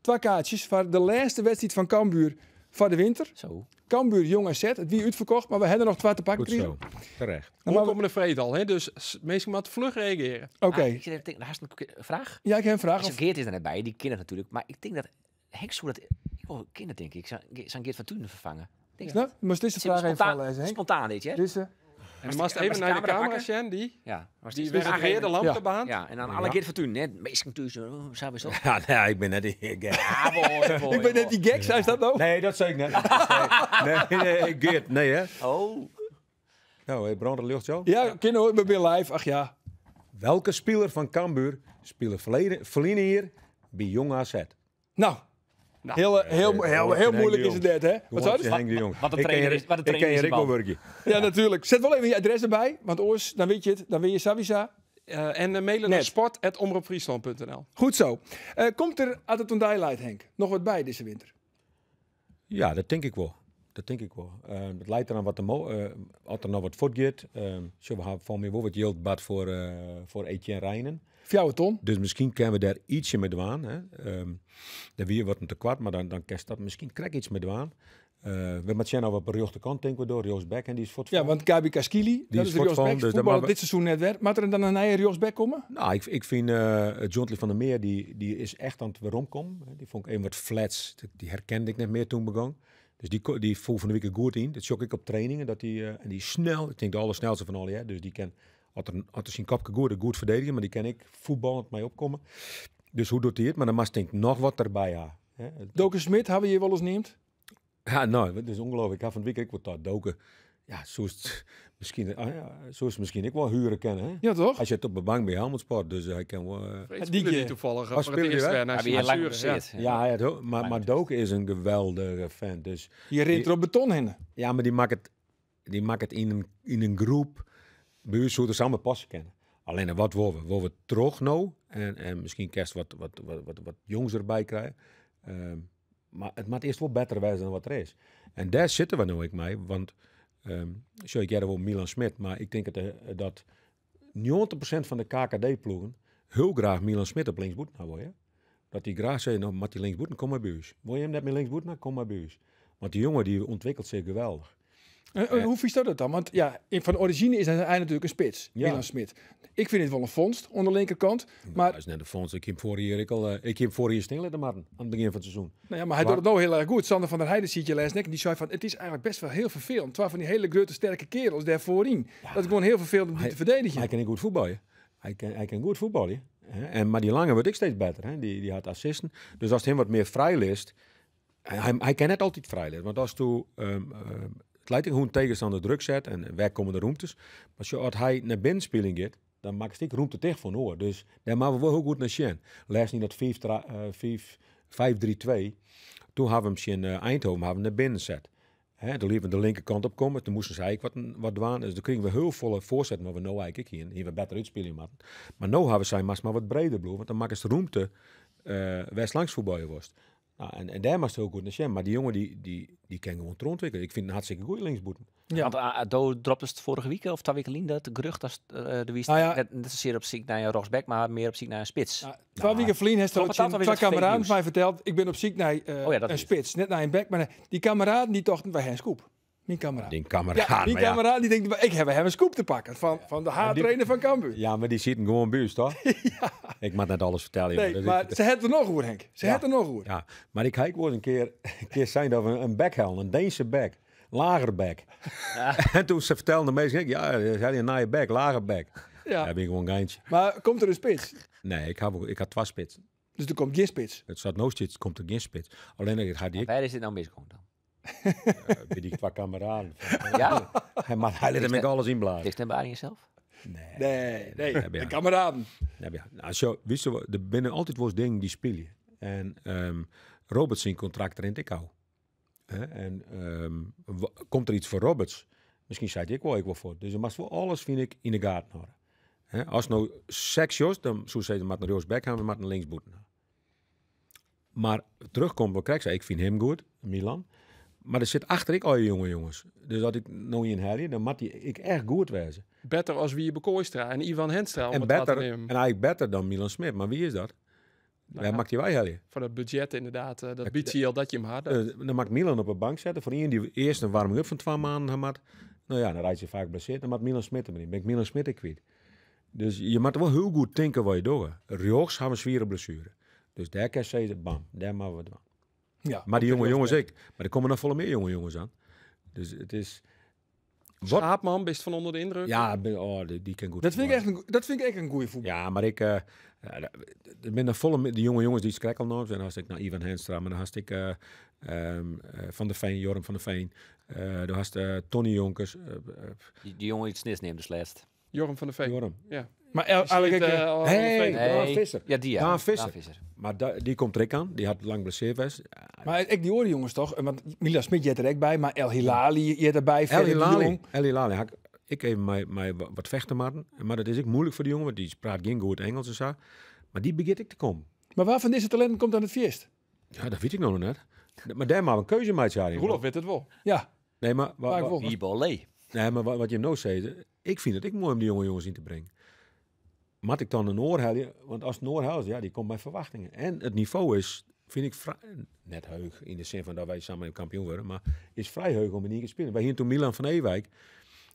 Twee kaartjes voor de laatste wedstrijd van Cambuur voor de winter. Zo. Cambuur, jong en zet. Het wie uitverkocht, maar we hebben nog twee te pakken. Goed zo. Terecht. Dan maar we komen de al, hè? dus meestal maar te vlug reageren. Oké. Okay. Ah, ik denk, naast een vraag. Ja, ik heb een vraag. of... Geert is net bij, die kinderen natuurlijk. Maar ik denk dat Heks hoe dat... Oh, kinderen, denk ik. Zijn Geert van Toen vervangen. Denk ja. Nou, maar is de vraag even vallen, lezen, Henk. Spontaan dit, hè? Dus, uh... En dan even naar de camera, die, Ja. Die weer de lampenbaan. Ja, en aan alle keer van toen. Net, meestal natuurlijk, zo. Oh, ja, nee, ik ben net die gek. Ik ben net die gek, zei dat nou? Nee, dat zei ik net. Nee, nee, Geert, nee hè. Oh. Nou, brander lucht zo. Ja, kinderen, We weer live. Ach ja. Welke speler van Cambuur speelde verleden hier bij Jong AZ? Nou, nou, heel, eh, heel, eh, heel, eh, heel moeilijk is het net, hè? Wat zou je de Wat een trainer is. Wat ik ken Rick ja, ja, natuurlijk. Zet wel even je adres erbij, want oors, dan weet je het. Dan weet je Savisa. en uh, mailen naar sport.omroepfriesland.nl. Goed zo. komt er altijd een daylight, Henk, nog wat bij deze winter? Ja, dat denk ik wel. Dat denk ik wel. het leidt eraan wat er, nog wat nou voortgeert. Uh, zo hebben we voor meer wel wat geld voor, voor Etienne Rijnen. Fjouwe ton. Dus misschien kunnen we daar ietsje mee doen. Hè. Um, de wier wordt een kwart, maar dan, dan kan dat misschien krijg iets mee doen. Uh, eh, we moeten nou op de kant denken we door Joost Beck en die is voort. Ja, want KB Kaskili, die is, is Joost Beck, dus dit seizoen net werd. Maakt er dan een eigen Joost Beck komen? Nou, ik, ik vind uh, eh, John van der Meer, die, die is echt aan het waarom Die vond ik een wat flats, die herkende ik net meer toen begon. Dus die, die voel van de week goed in. Dat zoek ik op trainingen, dat die, uh, en die snel, ik denk de allersnelste van alle, hè, dus die kan had een, een kapke goed, een goed verdediger, maar die ken ik voetballend mij opkomen. Dus hoe doet hij het? Maar dan mag ik nog wat erbij Ja. Doken Smit, hebben we je wel eens neemt? Ja, nou, dat is ongelooflijk. Af van het ik word daar doken. Ja, zo is het misschien, ah ja, zo is misschien ik wel huren kennen. Hè? Ja, toch? Als je het op de bank bij Helmond sport, dus hij eh, kan wel... Eh, ah, die eh, toevallig, maar oh, het eerste en hij ja, ja. ja, ja maar, maar Doken is een geweldige fan. Dus je rent er op beton heen. Ja, maar die maakt het, die maakt het in, een, in een groep buurt zouden samen passen kennen. Alleen wat willen we? we terug nou? En, en misschien kerst wat, wat, wat, wat, jongs erbij krijgen. Ehm, maar het moet eerst wel beter wijzen dan wat er is. En daar zitten we nou ik mee. Want um, ik jij wel Milan Smit. Maar ik denk eh, dat, dat 90% van de KKD-ploegen heel graag Milan Smit op linksboet nou Dat die graag zeggen, nou, Mattie linksboeten, kom maar bij ons. Wil je hem net met linksboeten, nou, kom maar bij ons. Want die jongen die ontwikkelt zich geweldig. En, eh, eh, hoe vies dat het dan? Want ja, van origine is hij natuurlijk een spits, ja. Milan Smit. Ik vind het wel een vondst onder linkerkant. Maar... hij is net een vondst. Ik heb voor jaar, ik al, uh, ik heb vorig jaar aan het begin van het seizoen. Nou ja, maar hij doet het nou heel erg goed. Sander van der Heijden ziet je les nek. Die zei van, het is eigenlijk best wel heel vervelend. Twee van die hele grote sterke kerels daar voorin. dat is gewoon heel veel om die te verdedigen. Hij kan goed voetballen. Hij kan, hij kan goed voetballen. Hè? En, maar die lange wordt ik steeds beter. Hè? Die, die had assisten. Dus als het hem wat meer vrij list... Hij, hij kan net altijd vrij list. Want als toen ehm, ehm, het lijkt hoe een tegenstander druk zet en wij komen de roemtes. Maar als hij naar binnen spelen gaat, dan maakt ik ruimte tegen van hoor. Dus daar maken we wel heel goed naar zien. Lees niet dat 5-3-2. Eh, toen hebben we hem in eh, Eindhoven hebben naar binnen gezet. toen liepen de linkerkant op komen. Toen moesten ze eigenlijk wat, wat doen. Dus dan kregen we heel volle voorzet. Maar we nou eigenlijk hier. Hier we beter uitspelen. Maar, maar nu hebben we zijn maar wat breder bloemen. Want dan maken ze ruimte uh, eh, waar langs voorbij was. Nou, en, en daar was het heel goed naar zijn, Maar die jongen die, die, die kan gewoon troon ontwikkelen. Ik vind het een hartstikke goede linksboeten. Ja, want eh, Ado dropte het vorige week of twee weken geleden het gerucht dat uh, eh, de wies Nou ja. net, net zozeer op ziek naar een rocksback, maar meer op ziek naar een spits. Nou, twee nou, heeft er twee kameraden mij verteld, ik ben op ziek naar eh, oh een spits, net naar een bek. Maar die kameraden die dachten bij Hens scoop. Mijn camera. Die kameraad. die die denkt, ik heb, hem een scoop te pakken van, van de haattrainer van Cambuur. Ja, maar die zitten gewoon buurt, toch? Ik mag net alles vertellen. Nee, maar, ze het er nog over, Henk. Ze ja. er nog over. Ja, maar ik kijk wel een keer, een keer zijn dat een bekhelm, een Deense bek. Lager bek. en toen ze vertelden de mensen, ja, ze je een naaie bek, lager bek. Ja. Daar ben ik gewoon geintje. Maar komt er een spits? Nee, ik had, ik had twee spitsen. Dus er komt geen spits? Het staat nooit iets, komt er geen spits. Alleen dat had die... Waar is dit nou mis dan? Eh, ben ik qua kameraden. Ja? Hij mag hij hem alles inblazen. Ligt hem bij jezelf? Nee, nee, nee. nee. de kameraden. Nee, nou, zo, wist er binnen altijd was dingen die spelen. En um, Roberts zijn contract rent ik hou. En ehm, komt er iets voor Roberts? Misschien zei ik wel ik wel voor. Dus je mag voor alles, vind ik, in de gaten houden. Als nou seks dan zou ze maar naar Joost met een maar naar linksboeten. Maar terugkomt, wat krijg ik? Ik vind hem goed, Milan. Maar er zit achter ik al jonge jongens. Dus dat ik nou in helje, dan moet ik echt goed wijzen. Beter als wie bekooistra. en Ivan Henstra. en, beter. en eigenlijk beter dan Milan Smit. Maar wie is dat? Nou ja, maakt hij wij helje. Voor het budget inderdaad, eh, dat biedt hij al dat je hem had. Eh, dan maakt Milan op een bank zetten. Voor iemand die eerst een warming-up van twee maanden had. Nou ja, dan rijdt je vaak blesseerd. Dan maakt Milan Smit hem niet. Ben ik Milan Smit kwijt. Dus je moet wel heel goed denken wat je doet. Rjochs hebben we zware blessure. Dus daar kan je bam, daar maken we het wel. Ja, maar die jonge jongens ik. Maar er komen nog volle meer jonge jongens aan. Dus het is... Wat? Schaapman, best van onder de indruk. Ja, oh, die, ken kan goed. Dat vind, ik echt een, dat vind ik echt een goede voetbal. Ja, maar ik... Uh, ik ben volle... De jonge jongens die skrekkel zijn. Dan haast ik naar Ivan Henstra, maar dan had ik... Uh, um, uh, van der Veen, Jorm van der Veen. Eh, dan had Tony Jonkers. die, die jongen iets neemt dus de slecht. Jorm van der Veen. Jorm. Ja. Maar El hey, eh, Visser. Ja, die ja. Daan Visser. Maar die komt er aan. Die had lang blesseerfest. Maar ik die hoorde jongens toch. Want Mila Smit je er ook bij. Maar El Hilali je erbij. El Hilali. El Hilali. Ik even mij wat vechten Maar dat is ook moeilijk voor die jongen. Want die praat geen goed Engels en zo. Maar die begint ik te komen. Maar waar van deze talenten komt aan het feest? Ja, dat weet ik nog net. Maar daar maar een keuze mee, Roelof weet het wel. Ja. Nee, maar... Wa, Nee, maar wat, je nou zei, ik vind het ik mooi om die jonge jongens in te brengen moet ik dan een oorhelje? Want als een ja, die komt bij verwachtingen. En het niveau is, vind ik, net heug in de zin van dat wij samen een kampioen worden, maar is vrij heug om in ieder te spelen. Wij hier toen Milan van Ewijk,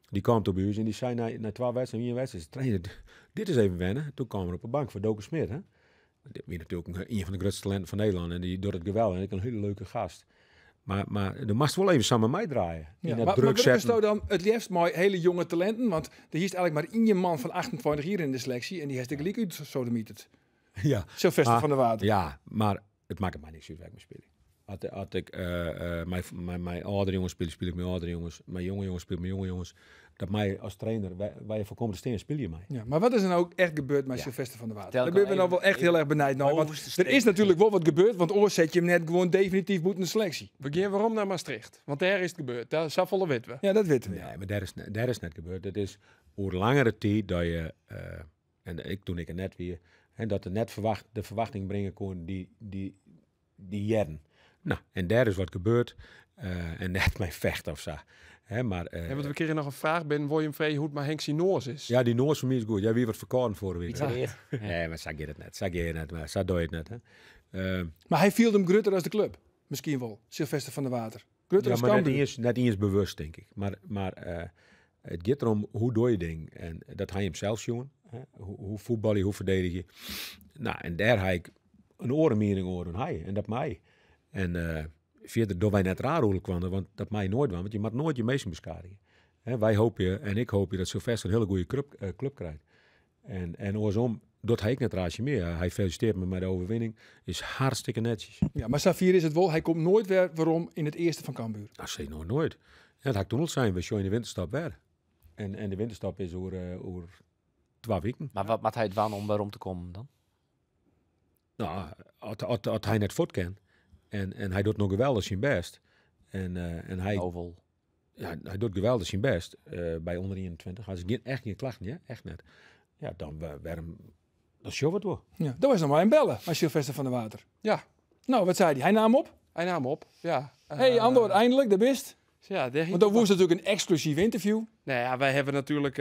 die kwam bij buurt en die zei na, na twaalf wedstrijden, vier wedstrijd, trainer, dit is even wennen. Toen kwam er op de bank voor Doken Smit, hè. Die natuurlijk een van de grootste talenten van Nederland en die doet het geweld. en ik een hele leuke gast. Maar, maar dan mag wel even samen meedraaien. draaien. maar, druk maar nou dan het liefst mooi, hele jonge talenten? Want er is eigenlijk maar één man van 28 hier in de selectie. En die heeft de gelijk uit Ja. Ja. vester van der Water. Ja, maar het maakt mij niks uit waar ik spelen. Had, had ik uh, uh, mijn, mijn, mijn oudere jongens spelen, speel ik mijn oudere jongens. Mijn jonge jongens speel ik mijn jonge jongens dat mij als trainer, wij, wij voor de steen speel je mij. Ja, maar wat is er nou ook echt gebeurd met Sylvester van der Waard? Daar ben ik nou wel echt heel erg benijd naar. Oh, er is natuurlijk wel wat gebeurd, want oor zet je hem net gewoon definitief buiten de selectie. We waarom naar Maastricht? Want daar is het gebeurd. Daar is volle weten. Ja, dat weten we. maar daar is, daar is net gebeurd. Dat is hoe langere tijd dat je, eh, en ik toen ik er net weer, en dat er net verwacht, de verwachting brengen kon die, die, die jaren. Nou, en daar is wat gebeurd. Eh, en net mijn vecht of zo. Hè, maar, uh, ja, want we kregen nog een vraag ben hem Vree hoe het maar Henk Noors is. Ja, die Noors voor mij is goed. Jij wie wordt verkouden voor week. niet. Nee, maar zo gaat het net. Zo gaat het net. Maar zo doe je het net. Hè. Ehm, maar hij viel hem grutter als de club. Misschien wel. Sylvester van der Water. Grutter ja, maar net is, net eens bewust, denk ik. Maar, maar eh, het gaat erom hoe doe je ding. En dat ga je hem zelf zien. Hoe, hoe voetbal je, hoe verdedig je. Nou, en daar heb ik een orenmering oren hij. En dat mij. En... Eh, verder door wij net raar kwamen, want dat je nooit waren. Want je mag nooit je meesten beschadigen. wij hopen en ik hoop je dat Sylvester een hele goede club, eh, club krijgt. En, en oorsom, dat hij ik net raasje meer. Hij feliciteert me met de overwinning. Is hartstikke netjes. Ja, maar Safir is het wel. Hij komt nooit weer waarom in het eerste van Cambuur. Dat nou, zei nooit nooit. Ja, dat had toen al zijn. We showen in de winterstap weer. En, en de winterstap is over, eh, over twee weken. Maar wat maakt hij het waan om waarom te komen dan? Nou, had hij net voort kan. En, en hij doet nog geweldig zijn best. En, eh, en hij, Ja, hij doet geweldig zijn best eh, bij onder 21. Als ik echt geen klachten, ja? echt net. Ja, dan eh, werden dat show wat door. Ja, dat was nog maar een bellen, maar Sylvester van de Water. Ja. Nou, wat zei hij? Hij nam op? Hij nam op, ja. Hé, hey, Andor, eindelijk, de best. Ja, Want dan was natuurlijk een exclusief interview. Nou ja, wij hebben natuurlijk...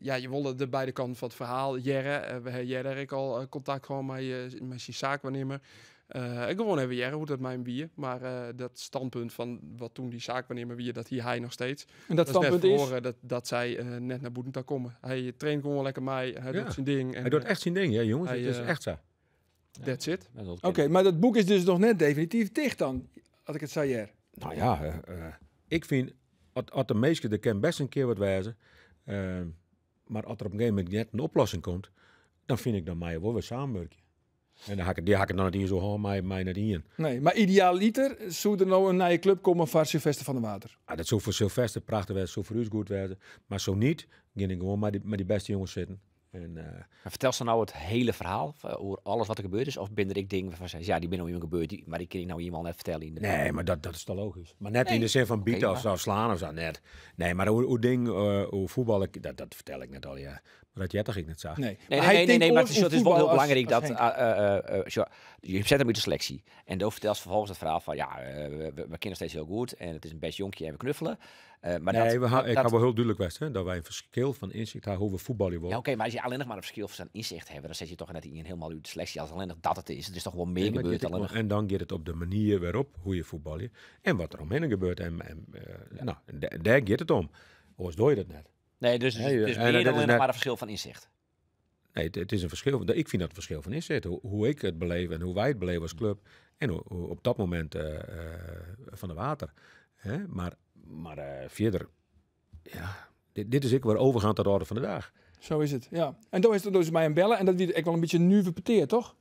ja, je wilde de beide kanten van het verhaal. Jerre, we ik al contact gewoon met, je, met zijn zaakwaarnemer. Uh, ik gewoon even jaren hoe dat mijn bier. Maar eh, dat standpunt van wat toen die zaak wanneer mijn bier dat hier hij nog steeds. En dat, standpunt is? dat, dat zij eh, net naar Boedenta komen. Hij traint gewoon lekker mij. Hij doet zijn ding. En, hij doet echt zijn ding, ja jongens. Hij, het is echt zo. That's it. Oké, maar dat boek is dus nog net definitief dicht dan, had ik het zei hier. Nou ja, ik vind, als de meesten, de kan best een keer wat wijzen. maar als er op een gegeven moment net een oplossing komt, dan vind ik dat mij wel weer samenwerken. En dan haak ik, die haak ik nou niet zo hoor, mij, mij niet in. Nee, maar idealiter zou er nou een nieuwe club komen voor Sylvester van der Water. Ja, ah, dat zou voor Sylvester prachtig werd, zo voor u goed werden. Maar zo niet, ging ik gewoon met die, met die beste jongens zitten. En, eh, vertel ze nou het hele verhaal over alles wat er gebeurd is? Of binder ik dingen waarvan ze ja, die ben nou iemand gebeurd, maar die kan ik nou iemand net vertellen. In de nee, maar dat, dat is toch logisch. Maar net in de zin van bieten of, maar... slaan of zo, net. Nee, maar hoe, hoe ding, eh, hoe voetbal, ik, dat, dat vertel ik net al, ja dat ging net niet Nee, nee, nee, nee, nee maar het is, wel heel belangrijk dat... Eh, eh, eh, je zet hem in de selectie. En door vertelt vervolgens het verhaal van... Ja, we, kennen steeds heel goed. En het is een best jonkje en we knuffelen. maar nee, we ik ga wel heel duidelijk hè, Dat wij een verschil van inzicht hebben hoe we voetballen worden. Ja, oké. maar als je alleen nog maar een verschil van inzicht hebt... dan zet je toch net in helemaal uw de selectie. Als alleen nog dat het is. Het is toch wel meer gebeurd. dan en dan gaat het op de manier waarop hoe je voetballen. En wat er omheen gebeurt. En, nou, daar gaat het om. Anders doe je dat net. Nee, dus, nee, dus, meer dan alleen maar een verschil van inzicht. Nee, het, is een verschil. Ik vind dat een verschil van inzicht. Hoe, ik het beleef en hoe wij het beleven als mm. club. En hoe, op dat moment eh, eh, van de water. Hè? Maar, maar verder, ja, dit, dit is ik weer overgaan tot de orde van de dag. Zo is het, ja. En dan is het dus mij een bellen. En dat ik wel een beetje nu verpeteerd, toch?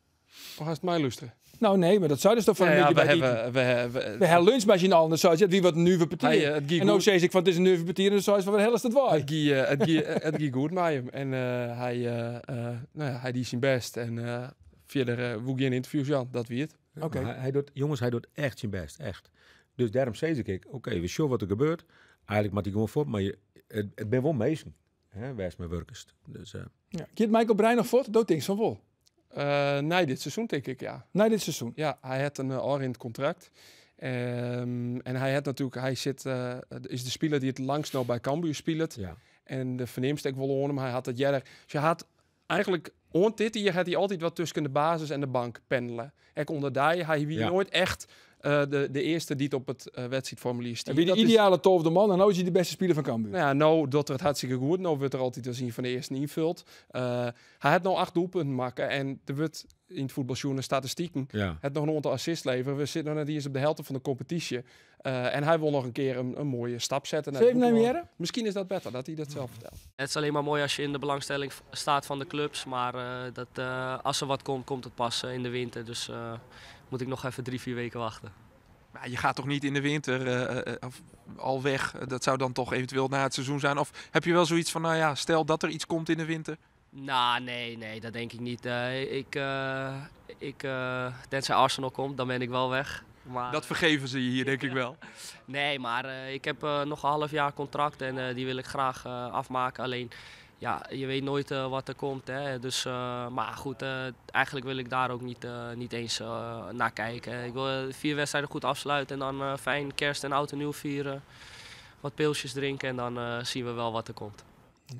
Dan gaat het mij luisteren. Nou nee, maar dat zou dus toch van ja, een ja, we, hebben, we hebben... We hebben lunchmachine al, dan dus zou je wie wat nu verpartier. Eh, en ook zei ik van, het is een nu verpartier, en dan dus zou je van, wat hel is dat waar? Het ging goed met hem. En eh, hij, eh, nou ja, hij deed zijn best. En verder uh, woe een interviews Jan, dat wie het. Oké. Hij, doet, jongens, hij doet echt zijn best, echt. Dus daarom zei ik, oké, we show wat er gebeurt. Eigenlijk maar hij gewoon voor, maar je, het, het ben wel meesten. Wijs met werkers. Dus, ja. Kiet Michael Brein nog voort? Dat ding van vol. Uh, eh, nee, dit seizoen denk ik, ja. Nee, dit seizoen? Ja, hij had een uh, in contract. Ehm, en hij, had natuurlijk, hij zit, eh, is de speler die het langst nou bij Cambuur speelt. Ja. En de verneemste ik wil hem, hij had het jij Dus je had eigenlijk, ont dit, je had hij altijd wat tussen de basis en de bank pendelen. Ik onder hij wie nooit echt eh, de, de eerste die het op het eh, wedstrijdformulier staat. Wie de ideale tolfde man en nou is hij de beste speler van Cambuur. Nou ja, nou doet het hartstikke goed. Nou wordt er altijd te zien van de eerste invult. Eh, hij had nou acht doelpunten maken en er wordt in het voetbaljournaal statistieken. Ja. Het nog een aantal assist leveren. We zitten nou, die is op de helft van de competitie. en hij wil nog een keer een, een mooie stap zetten. Zeven Misschien is dat beter dat hij dat zelf vertelt. Het is alleen maar mooi als je in de belangstelling staat van de clubs. Maar dat, als er wat komt, komt het pas in de winter. Dus moet ik nog even drie, vier weken wachten. Maar je gaat toch niet in de winter eh, eh, eh, al weg? Dat zou dan toch eventueel na het seizoen zijn? Of heb je wel zoiets van, nou ja, stel dat er iets komt in de winter? Nou, nee, nee, dat denk ik niet. ik, ik, tenzij Arsenal komt, dan ben ik wel weg. Maar, dat vergeven ze je hier, denk ik wel. Nee, maar ik heb nog een half jaar contract en die wil ik graag afmaken. Alleen ja, je weet nooit eh, wat er komt. Hè. Dus, eh, maar goed, eh, eigenlijk wil ik daar ook niet, niet eens naar kijken. Ik wil vier wedstrijden goed afsluiten en dan fijn kerst en oud en nieuw vieren. Wat pilsjes drinken en dan zien we wel wat er komt.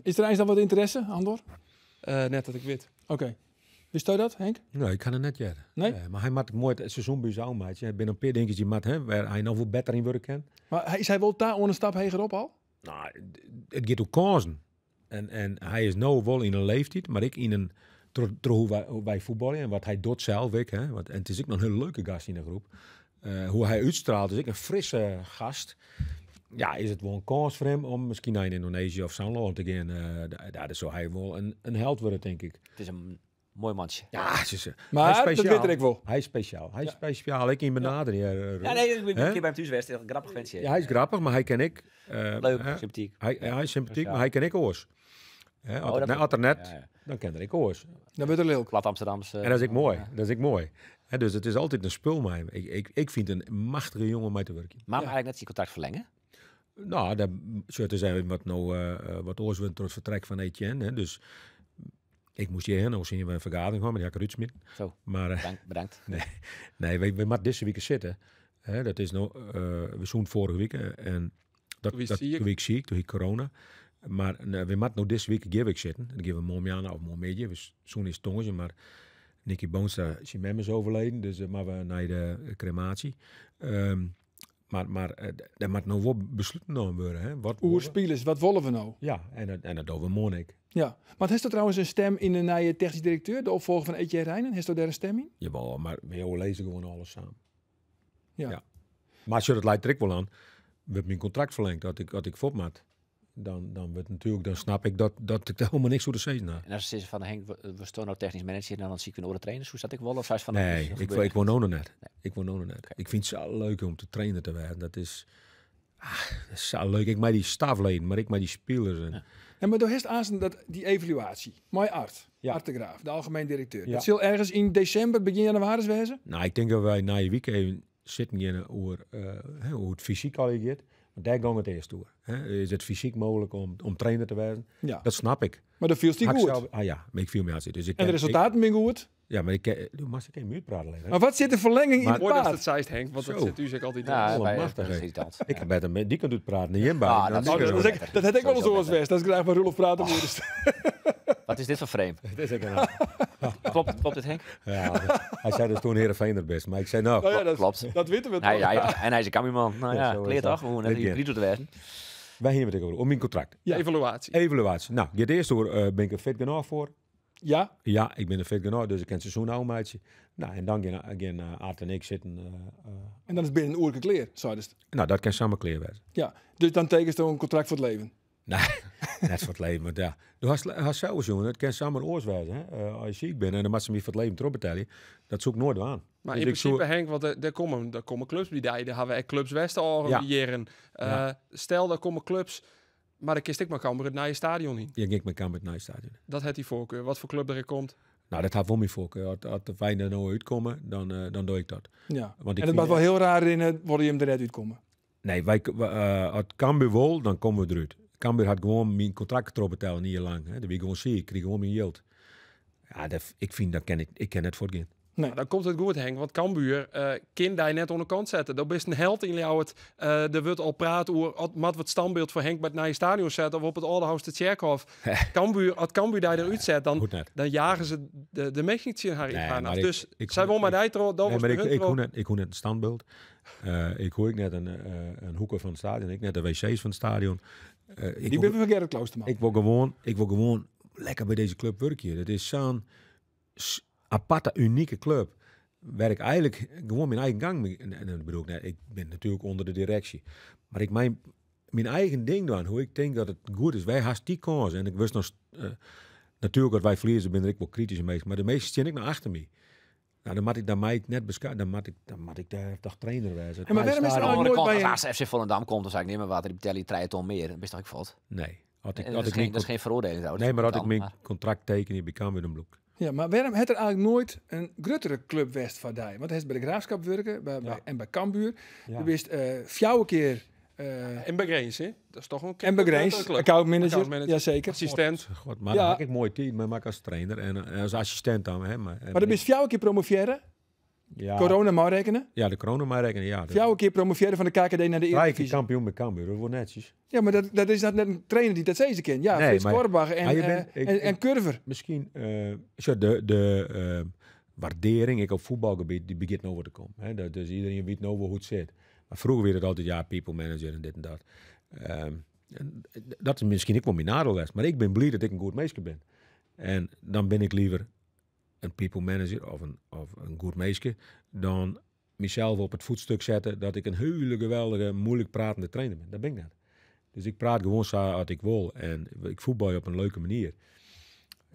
Is er eens dan wat interesse, Andor? net dat ik weet. Oké. wist Is dat Henk? Nee, ik kan het net jaren. Nee? Maar hij maakt mooi het seizoen bij jou, maatje. Binnen een paar dingetjes die waar hij nog veel beter in werken kan. Maar is hij wel daar onder stap heger op al? Nou, het gaat ook kansen. En, en hij is nou wel in een leeftijd, maar ik in een door hoe wij, voetballen en wat hij doet zelf. Ik, hè, want, en het is ook nog een hele leuke gast in de groep. Eh, hoe hij uitstraalt, dus ik een frisse gast. Ja, is het wel een kans voor hem om misschien naar Indonesië of Sanlo. te gaan. Eh, daar, is zo hij wel een, een held worden, denk ik. Het is een Mooi mannetje. Ja, ze, maar eh, hij is dat ik wel. Hij is speciaal. Hij is speciaal. Ik in benadering. Ja, eh, nee, ik ben een keer bij hem thuis grappig ventje. Ja, hij is grappig, maar hij ken ik. Eh, leuk, sympathiek. Hij, hij is sympathiek, maar hij ken ik oors. He, oh, net, dan kende ik Oors. Dan wordt er leuk. wat Amsterdamse. En dat is ik mooi. Dat is ik mooi. dus het is altijd een spul Ik, ik, ik vind een machtige jongen om mij te werken. Maar eigenlijk net die contact verlengen? Nou, dat zullen zijn wat nou wat Oors door het vertrek van Etienne. Dus ik moest je nog zien we een vergadering gaan met Jack Rutsmit. Zo, maar, eh, bedankt. bedankt. nee, nee we, we deze week zitten. Hè, dat is nou, eh, we zoenen vorige week eh, en dat, toen dat, ziek. week ziek, toen ik corona. Maar we moeten nog deze week zitten. Dan geven we of Momedje. We zoenen is tongetje, maar Nicky Boonstra, zijn mem is overleden. Dus maar we naar de crematie. Ehm, maar, maar er eh, moet nou wel besloten genomen worden. Hè? Wat Oerspielers, wat willen we nou? Ja, en, dat, en dat doen we Ja, maar heeft er trouwens een stem in de nieuwe technisch directeur, de opvolger van Etje Rijnen? Heeft er daar een stem in? Jawel, maar we lezen gewoon alles samen. Ja. ja. Maar je dat leidt trek ik wel aan. We hebben mijn contract verlengd, dat ik, dat ik dan, dan, wordt natuurlijk, dan snap ik dat, dat ik helemaal niks voor de zeggen na. En als ze van Henk, we staan nou technisch manager, dan zie ik een andere trainers. Hoe zat ik wel? Of van nee, ik, ik woon ook nog net. Ik woon ook nog net. Ik vind het zo leuk om te trainen te werken. Dat is, ah, is zo leuk. Ik maak die stafleden, maar ik maak die spelers. En, ja. maar door heeft aan dat die evaluatie. Mooi Art, ja. de Graaf, de algemeen directeur. Ja. Dat zal ergens in december, begin januari wezen? Nou, ik denk dat wij na je weekend zitten gaan over, eh, hoe het fysiek al gaat. Maar daar ging het eerst toe. Hè? Is het fysiek mogelijk om, om trainer te zijn? Ja. Dat snap ik. Maar dat viel hij goed. ah ja, maar ik viel me aan Dus ik en de resultaten ik, goed? Ja, maar ik doe maar geen muur praten. Maar wat zit de verlenging maar, in het paard? dat het zeist, Henk, want Zo. dat zit u zich altijd ja, ja precies dat. Ik heb met een die kan doet praten, niet in Ah, dat, dat, dat, dat, heb ik wel eens oors geweest. Dat is graag met Rolof praten. Ah. moest. Wat is dit voor frame? Dit is ik een klopt, klopt het Henk? Ja, hij zei dus toen Heerenveen er best. Maar ik zei nou, oh dat, klopt. Dat weten we toch. en hij is een kamerman. Nou ja, leert toch hoe net hier niet te werken. Wij hier met ik over, om mijn contract. Ja. Evaluatie. Evaluatie. Nou, je eerste hoor, eh, ben ik er fit genoeg voor. Ja? Ja, ik ben een fit genoeg, dus ik ken het seizoen nou, Nou, en dan gaan, gaan uh, en ik zitten. Eh, en dan is binnen een uur kleer, zou dus. Nou, dat kan samen kleer werden. Ja, dus dan tekent ze een contract voor het leven. Nee, net van het leven. Ja. je hast zelfs jongen, het kan samen oorswijzen, Uh, eh, als je ziek bent en dan moet ze me van het leven erop betalen, dat zoek ik nooit aan. Maar dus in principe, Henk, want daar komen, daar komen clubs die, daar hebben we clubs Westen. al ja. jaren. Eh, stel, daar komen clubs, maar dan kist ik maar Cambuur het je stadion in. Ja, ik mijn kamer het je stadion. Dat had die voorkeur. Wat voor club er komt? Nou, dat had voor mijn voorkeur. Als, wij er nou uitkomen, dan, eh, dan doe ik dat. Ja. Want ik en het was wel heel raar in het, worden je hem uitkomen. Nee, wij, uh, als Cambuur wil, dan komen we eruit. Cambuur had gewoon mijn contract erop betaald, niet lang. Hè. Dat gewoon zie, ik kreeg gewoon mijn geld. Ja, dat, ik vind, dat ken ik, ik ken het voor geen. Nou, dan komt het goed, Henk. Want Cambuur, uh, kind die net onder kant zetten. Dat is een held in jou. Het, uh, eh, er wordt al praat over wat het standbeeld voor Henk bij het Nije Stadion zetten. Of op het Alderhouse de Tjerkhof. Cambuur, als Cambuur daar eruit zet, dan, dan jagen ze de, de mechnietje in haar nee, Dus ik, zij wil maar die dat nee, was ik, ik, hoor net, ik hoor net een standbeeld. Eh, ik hoor ik net een, een hoeken van het stadion. Ik net de wc's van het stadion. Eh, ik die ben van Gerrit Kloosterman. Ik wil, gewoon, ik wil gewoon lekker bij deze club werken. Dat is zo'n aparte, unieke club. Waar ik eigenlijk gewoon mijn eigen gang En bedoel ik, ben natuurlijk onder de directie. Maar ik mijn, mijn eigen ding doen. Hoe ik denk dat het goed is. Wij hebben die kans. En ik wist nog... Eh, natuurlijk dat wij verliezen, ben ik wel kritisch mee. Maar de meeste zin ik naar achter me. Nou, dan moet ik, dan moet net beschaven. Dan moet ik, dan moet ik daar toch trainer wijzen. En maar waarom is er nooit bij... Als FC Volendam komt, dan zou ik niet meer wat. Die Telly treit om meer. Dat wist toch ik fout? Nee. Had ik, had dat, is geen, dat is geen veroordeling. Nee, maar had ik mijn contract tekenen bij Cambuur bloek. Ja, maar waarom heeft er eigenlijk nooit een Gruttere club West van die? Want hij is bij de Graafschap werken bij, bij, en bij Cambuur. Je wist uh, eh, vier keer uh, en Begreens, hè? Dat is toch een En manager. accountmanager, account Assistent. God, maar maak ik mooi team, maar maak als trainer en eh, als assistent dan. Hè, maar, eh, maar dan is jou een keer promoveren. Ja. Corona maar rekenen? Ja, de corona maar rekenen, ja. Jou een keer promoveren van de KKD naar de Eredivisie. kampioen met Cambuur, dat wordt netjes. Ja, maar dat, dat is dat net een trainer die dat steeds kent. Ja, nee, Frits en, en, Curver. Misschien, uh, de, de waardering ik op voetbalgebied, die begint over nou te komen. Hè? Dat, dus iedereen weet nou hoe het zit. Maar vroeger werd het altijd, ja, people manager en dit en dat. Ehm, en dat is misschien ook wel mijn nadeel was. Maar ik ben blij dat ik een goed meisje ben. En dan ben ik liever een people manager of een, of een goed meisje dan mezelf op het voetstuk zetten dat ik een hele geweldige, moeilijk pratende trainer ben. Dat ben ik niet. Dus ik praat gewoon zo wat ik wil en ik voetbal je op een leuke manier.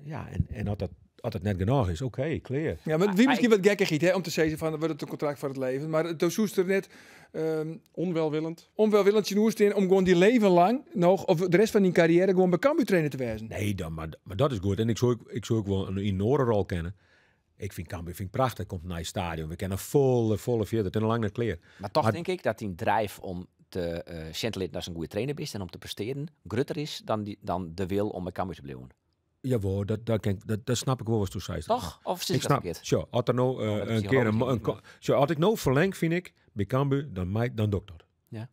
Ja, en, en dat als het net genoeg is, oké, okay, clear. Ja, maar wie misschien wat gekkig hè, om te zeggen van, we het een contract voor het leven. Maar de eh, er net... Ehm, onwelwillend. Onwelwillend, je om gewoon die leven lang nog, of de rest van die carrière, gewoon bij Cambuur trainer te wijzen. Nee, dan, maar, maar dat is goed. En ik zou, ik zou ook wel een enorme rol kennen. Ik vind Cambuur vind ik prachtig. komt naar je stadion. We kennen volle, volle vierder en lange lange kleer. Maar toch denk ik dat die drijf om te uh, dat een goede trainer is en om te presteren, groter is dan, die, dan de wil om bij Cambuur te blijven. Jawel, dat, dat, ken, dat, dat snap ik wel wat eens zei. Toch? Of zit ik dat Zo, had er nou uh, een keer een... een zo, had ik nou verleng, vind ik, bij Cambuur, dan, mij, dan dokter Ja.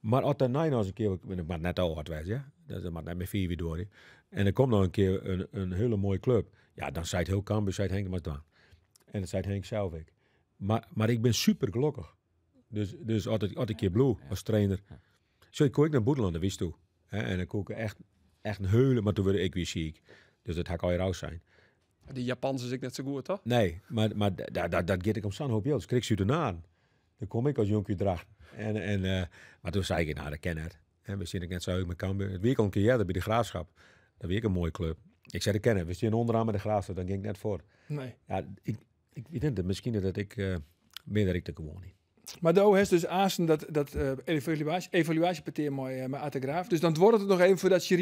Maar als er nou eens een keer, ik maar net al hard geweest ja. Dat maar net met vier weer door. die En er komt nog een keer een, een hele mooie club. Ja, dan zei het heel Cambuur, zei het Henk maar dan. En dat zei Henk zelf ik. Maar, maar ik ben super gelukkig. Dus, dus altijd, altijd een keer blue als trainer. Zo, ik kon ik naar Boedeland, dat wist toe. en dan kon echt echt een heulen, maar toen werd ik weer ziek. Dus dat kan je raus zijn. Die Japanse is ik net zo goed, toch? Nee, maar, maar dat, dat, dat ik om San hoop Jels. Krijg je erna. Nou dan kom ik als jonkje draag. En, en, eh, maar toen zei ik, nou, dat ken het. En we net zo uit met Cambuur. Het weekend een keer dat bij de Graafschap. Dat weet ik een mooie club. Ik zei, dat kennen. We zien onderaan met de Graafschap. Dan ging ik net voor. Nee. Ja, ik, ik weet niet, misschien dat ik... Uh, meer dat ik er gewoon niet. Maar de heeft dus aansen dat, dat eh, evaluatie, evaluatiepartier mooi uh, met Graaf. Dus dan wordt het nog even voordat dat de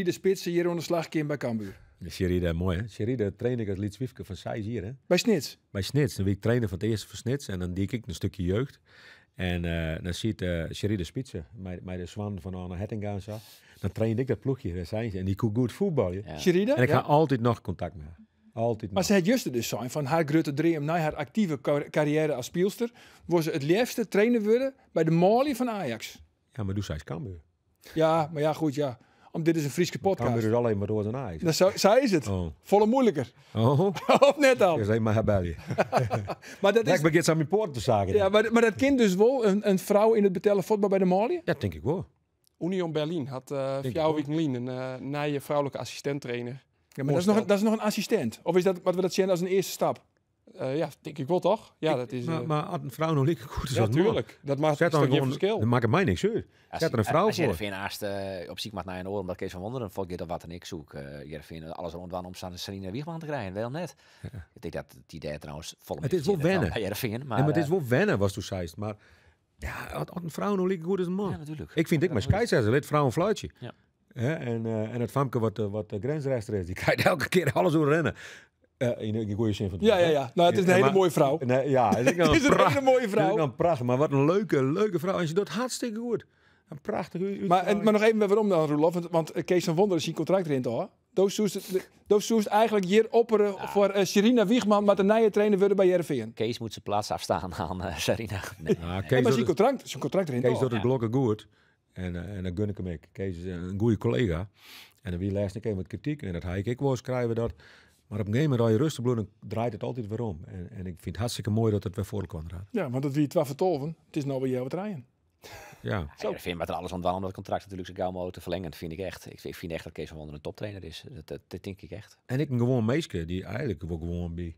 hier eh, onder de in bij Cambuur. Sherida, mooi hè. Sherida train ik als Lietswiefke van zij hier hè. Bij Snits? Bij Snits. Dan wil ik trainen van het eerste van Snits en dan dik ik een stukje jeugd. En dan ziet uh, Sherida Spitsen, mij de zwan van Anna Hettinga zo. Dan train ik dat ploegje, daar zijn En die koe goed voetbal. Ja. En ik ga altijd nog contact met altijd maar ze had juist dus zijn van haar grote dream na haar actieve carrière als speelster, was ze het liefste trainer worden bij de Mali van Ajax. Ja, maar doe zij Cambuur. Ja, maar ja, goed, ja. Om, dit is een Friese podcast. Cambuur is alleen maar door de Ajax. Dat, zou, zo, is het. Oh. Volle moeilijker. Oh. of net al. Is maar België. maar dat is... begint aan mijn poort te zagen. Ja, maar, maar dat kind dus wel een, een vrouw in het betellen voetbal bij de Mali? Ja, dat denk ik wel. Union Berlin had uh, eh, vier Lien, een uh, vrouwelijke vrouwelijke trainer. Ja, maar dat is, nog een, dat is nog een assistent. Of is dat wat we dat zien als een eerste stap? Uh, ja, denk ik wel toch? Ja, dat is, maar, eh, maar een vrouw nog niet goed is ja, natuurlijk. Dat maakt toch een stukje verschil. Dat maakt mij niks uit. Zet er een vrouw als, voor. Als je naast uh, op ziek maakt naar een oor, omdat Kees van Wonderen volgt dat wat en ik zoek. Uh, Jervin alles rondwaan om Sarina Wiegman te krijgen. Wel net. Ja. Ik denk dat die idee trouwens volop Het is wel wennen. Jervin, maar, ja, maar het is wel wennen, was toen zei Maar ja, een vrouw nog niet goed is een man. Ja, natuurlijk. Ik vind ik maar scheidsrechter, let vrouw een fluitje. Ja. Hè? En, uh, en het famke wat, eh, wat de eh, grensrechter is, die krijgt elke keer alles hoe rennen. Uh, in, een goede zin van het Ja, ja, ja. Nou, het is een hele mooie vrouw. Nee, ja, het is, het is een, hele mooie vrouw. Het is een maar wat een leuke, leuke vrouw. En ze doet hartstikke goed. Een prachtige. Maar, en, maar nog even waarom dan, Roelof? Want, want Kees van Wonder is zijn contract erin, toch? Dat zoest eigenlijk hier opperen voor uh, Serena Wiegman, maar de nieuwe trainer worden bij Jervin. Kees moet zijn plaats afstaan aan uh, Serena. Nee. Ja, Kees en maar zijn contract, zijn contract erin. Kees doet het blokken goed. En, eh, en dan gun ik hem ik. Kees een goede collega. En wie leest ik even wat kritiek. En dat hij ik wel eens krijgen dat. Maar op een gegeven moment, als je rustig draait het altijd weer om. En, en ik vind het hartstikke mooi dat het weer voor kan raad. Ja, want dat wie het vertolven, het is nou weer jou wat rijden. Ja. ja ik vind met alles aan omdat dat contract natuurlijk zo gauw mogelijk te verlengen. Dat vind ik echt. Ik, vind echt dat Kees van Wonder een toptrainer is. Dat, dat, denk ik echt. En ik een gewoon meeske die eigenlijk wel gewoon bij,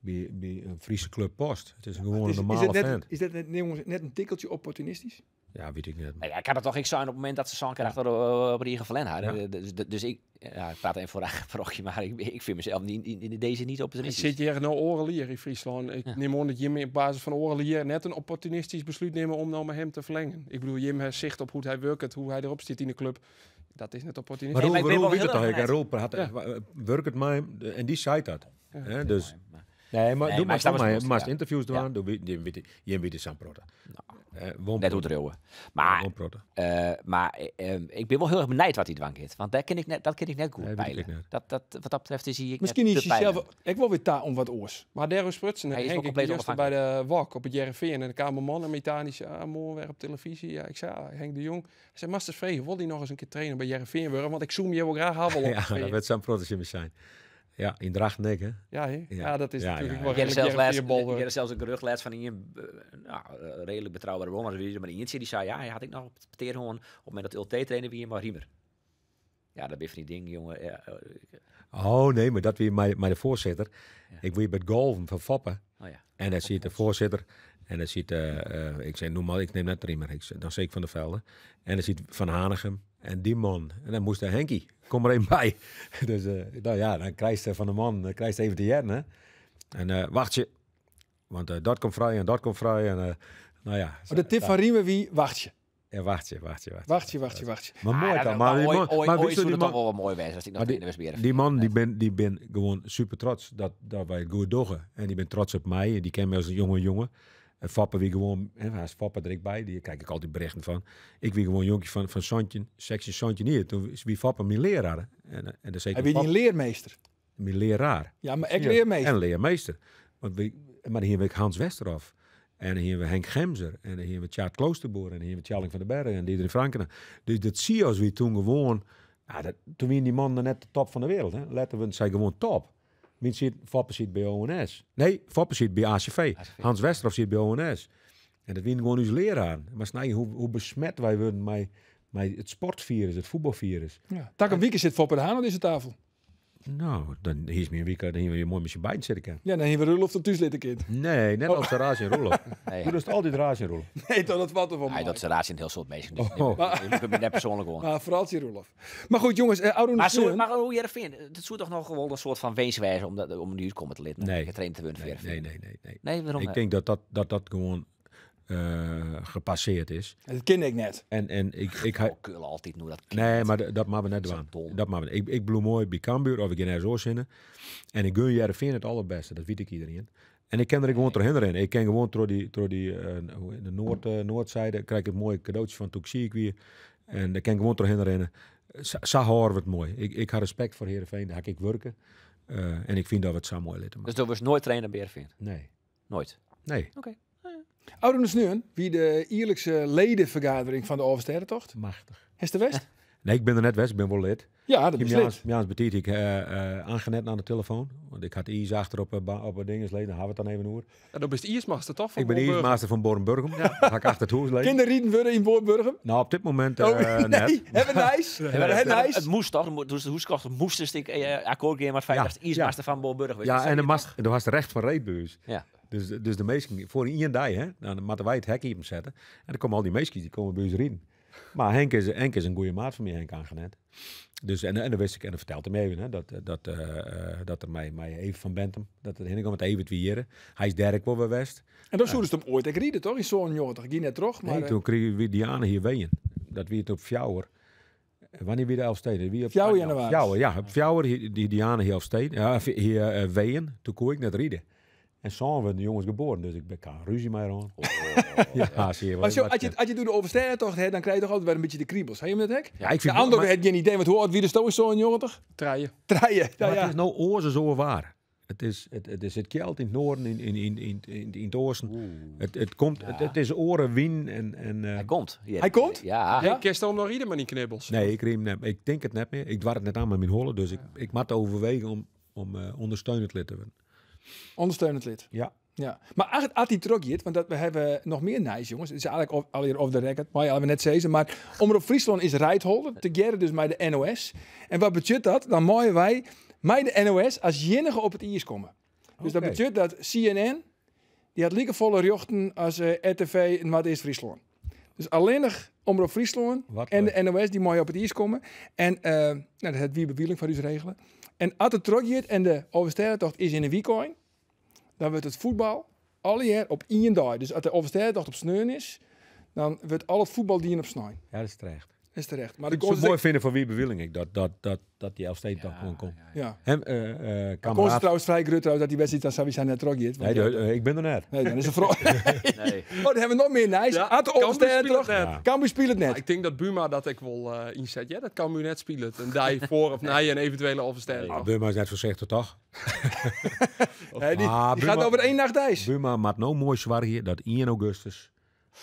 bij, een Friese club past. Het is een gewoon is, een normale is fan. Is dat net, jongens, net een tikkeltje opportunistisch? Ja, weet ik niet. Maar nou ik kan het toch ik zijn op het moment dat ze zo'n krijgt eh, op op Riege Vlenhaar. Ja. Dus, dus, dus ik, ja, ik praat even voor een maar ik, ik vind mezelf niet, in deze niet op de risico. Ik zit hier nou Orelier in Friesland. Ik neem aan dat Jim op basis van Orelier net een opportunistisch besluit nemen om nou met hem te verlengen. Ik bedoel, Jim heeft zicht op hoe hij werkt, hoe hij erop zit in de club. Dat is net opportunistisch. Maar Roel weet het toch? Ik Roel praat, werkt het mij en die zei dat. Hè? Dus... Nee, maar, nee, doe maar, maar, maar, interviews doen, doe, je weet het, San eh, net hoe drillen. Maar, uh, maar uh, ik ben wel heel erg benijd wat hij dwang heeft. Want dat ken ik net, dat ken ik net goed nee, net? Dat, dat, wat dat betreft is hij Misschien is hij zelf... Ik wil weer daar om wat oors. Maar Derro Prutsen, en Henk ik eerst bij de WAK op het JRV. En de kamerman, en mechanische amor, ah, weer op televisie. Ja, ik zei, ah, Henk de Jong. Hij zei, Masters Vregen, wil hij nog eens een keer trainen bij JRV? Want ik zoom je wel graag aan. ja, dat werd zijn protege zijn. Ja, in Drachtnek, hè? Ja, hè? ja. ja. dat is natuurlijk ja, wel zelfs last, je Je zelfs een rugles van een eh, nou, eh, redelijk betrouwbare bron, maar Ientje die zei, ja, had ik nog op het Teerhoorn, op het moment dat trainen wie maar Riemer. Ja, dat is niet ding, jongen. Eh, oh nee, maar dat weer mijn, mijn voorzitter. Ik je bij golven van Foppen. Oh, en dan ziet de voorzitter, en dan ziet, uh, ik zei, noem maar, ik neem net Riemer, dan zeker van de Velden. En dan ziet Van Hanegem, en die man, en dan moest hij Henkie, kom er een bij. dus eh, nou ja, dan krijgt ze van de man, dan eh, krijgt ze even de jern. En eh, wacht je, want uh, dat komt vrij en dat komt vrij. En, nou ja, oh, de tip van Riemen, wie wacht je? Ja, wacht je, wacht je, wacht je. Wacht je, wacht je, wacht je. Maar mooi ah, dan. Maar, mooi. maar, maar die wel mooi wijs als ik nog die, in de Die man, die ben, die ben gewoon super trots dat, dat wij het goed En die ben trots op mij. en Die ken mij als een jonge jongen. En Fappen wie gewoon, hè, waar is Fappen direct bij, die kijk ik altijd berichten van. Ik wie gewoon jonkie van, van Santje, Sontje Santje neer. Toen is wie Fappen mijn leraar. En, eh, en dan zeker. Heb je een leermeester? Mijn leraar. Ja, maar ik leermeester. En leermeester. Want we, maar hier heb ik Hans Westerhof. En hier hebben we Henk Gemser. En hier hebben we Tjaat Kloosterboer. En hier hebben we Tjalling van den Bergen. En Diederik Franken. Dus dat zie je als wie toen gewoon... Ja, ah, dat, toen waren die mannen net de top van de wereld. Hè. Letten we, zijn gewoon top. Wie zit, Foppen zit bij ONS. Nee, Foppen zit bij ACV. Hans Westerhof zit bij ONS. En dat wien gewoon onze leraar. Maar snij hoe, hoe besmet wij worden met, met het sportvirus, het voetbalvirus. Ja. Tak een weekend zit Foppen de Haan aan deze tafel. Nou, meer is meer wie dan hier mooi met je beiden zitten kennen. Ja, dan hebben we Roelof de zitten kind. Nee, net als de Raas en Roelof. nee, het altijd Raas en Nee, dat, dat wat van. Nee, dat is Raas heel soort mensen. Dus oh. Maar, ik ben net persoonlijk gewoon. Maar vooral die Rulof. Maar goed jongens, eh, Arun Maar, maar hoe je dat vindt, het zou toch nog gewoon een soort van weeswijze om, een om komt te lid nee. getraind te worden. Nee, nee, nee, nee. nee waarom, ik denk dat dat, dat dat gewoon eh, gepasseerd is. Dat kende ik net. En, en ik... ik oh, altijd nu dat Nee, maar dat maakt we net doen. Dat we Ik, ik bloem mooi bij Cambuur of ik in zo zin. En ik gun Jereveen het allerbeste. Dat weet ik iedereen. En ik ken er gewoon doorheen rennen. Ik ken gewoon door die, door die eh, de noord, eh, noordzijde, krijg ik een mooi cadeautje van Toxie weer. En ik ken gewoon doorheen rennen. Zo wordt mooi. Ik, ik had respect voor Heerenveen, daar ga ik werken. en ik vind dat we het zo mooi litten. Dus dat was nooit trainen bij Heerenveen? Nee. Nooit? Nee. Oké nu Neun, wie de Ierlijkse ledenvergadering van de Overstedentocht. Machtig. Is de West? nee, ik ben er net West, ik ben wel lid. Ja, dat is Jaans, Jaans betiet ik uh, uh, aangenet aan de telefoon. Want ik had Iers achter op, uh, op dingensleden, leden. hebben we het dan even over. Ja, dan ben je Iersmaster toch? Van ik ben Iersmaster van Bornburgum. Ja. Ga ik achter het hoes lezen. Kinderrieden worden in Bornburgum? Nou, op dit moment uh, oh, nee. net. Hebben nice. Hebben nice. Het, moest toch? Dus de hoeskocht moest een stuk uh, akkoord geven met 50 ja. Iersmaster ja. van Bornburgum. Ja, dus en dan was, was recht van reetbeurs. Ja. Dus, dus de meesten, voor een dag, hè, dan moeten wij het hek even zetten. En dan komen al die meesten, die komen bij ons rijden. Maar Henk is, Henk is een goede maat van mij, Henk aangenet. Dus, en, en dan wist ik, en dan vertelde hij me even, hè, dat, eh, dat, eh, eh, dat er mij, mij even van Bentham, dat het heen het even te Hij is derk voor West. En dan zouden ze hem ooit rieden, toch? In zo'n jongen, ging net terug, maar... toen kreeg we Diana hier ween. Dat wie het op Fjouwer. Wanneer wie de Elfsteden? Wie op Fjouwer, ah, ja. Op die Diana hier Elfsteden. Ja, hier ween. Toen kon ik net rieden. En zo werden de jongens geboren, dus ik ben kan ruzie mee aan. Oh, oh, oh, ja, zie als, je, je doet de toch hebt, dan krijg je toch altijd weer een beetje de kriebels. Heb je hem net hek? Ja, ik vind de andere heb een idee, want hoort wie de stoel is zo'n jongen toch? traaien. Traaien, ja, Het is nou oorzen zo waar. Het is het, het, is het geld in het noorden, in, in, in, in, in het oosten. Het, het, komt, het, is oren win En, en, eh, Hij komt. Ja. Hij komt? Ja. Ik kerst om nog ieder maar niet knibbels. Nee, ik, riem, ik denk het net meer. Ik dwar het net aan met mijn hollen, dus ik, ik moet overwegen om, om uh, eh, ondersteunend lid te worden. Ondersteunend lid. Ja. Ja, maar Ati trokje want dat, we hebben nog meer nice jongens. Het is eigenlijk alweer off the record, maar ja, we net zezen. Maar Omroep Friesland is rijtholder, together dus met de NOS. En wat betekent dat? Dan mooien wij mij de NOS als jinnige op het IS komen. Dus dat betekent dat CNN, die had lieke volle jochten als eh, RTV en wat is Friesland. Dus alleen nog Omroep Friesland en de NOS die mooi op het IS komen. En uh, nou, dat het Wiebe Wieling van u regelen. En als het teruggeeft en de Oversterrentocht is in een weekcoin, dan wordt het voetbal alle jaar op één dag. Dus als de Oversterrentocht op sneun is, dan wordt al het voetbal die op sneun Ja, dat is terecht is terecht. Maar ik zou mooi vinden van wie ik dat, dat, dat, dat die Elfsteed ja, toch gewoon komt. Ja. ja. Hem, uh, uh, kon ze trouwens vrij trouwens dat die wedstrijd aan Savi zijn net trogje. Nee, de, eh, ik ben er net. Nee, dan is het vrouw. nee. Oh, dan hebben we nog meer nice. Ja, Had de Elfsteed toch? Kan Cambuur het net. ik denk dat Buma dat ik wel uh, inzet. Ja, dat kan u net spelen. een die voor of na je een eventuele Elfsteed. Ja, ah, Buma is net voorzichtig toch? nee, die, ah, die Buma, gaat over één nacht ijs. Buma maakt nou mooi zwaar hier dat 1 augustus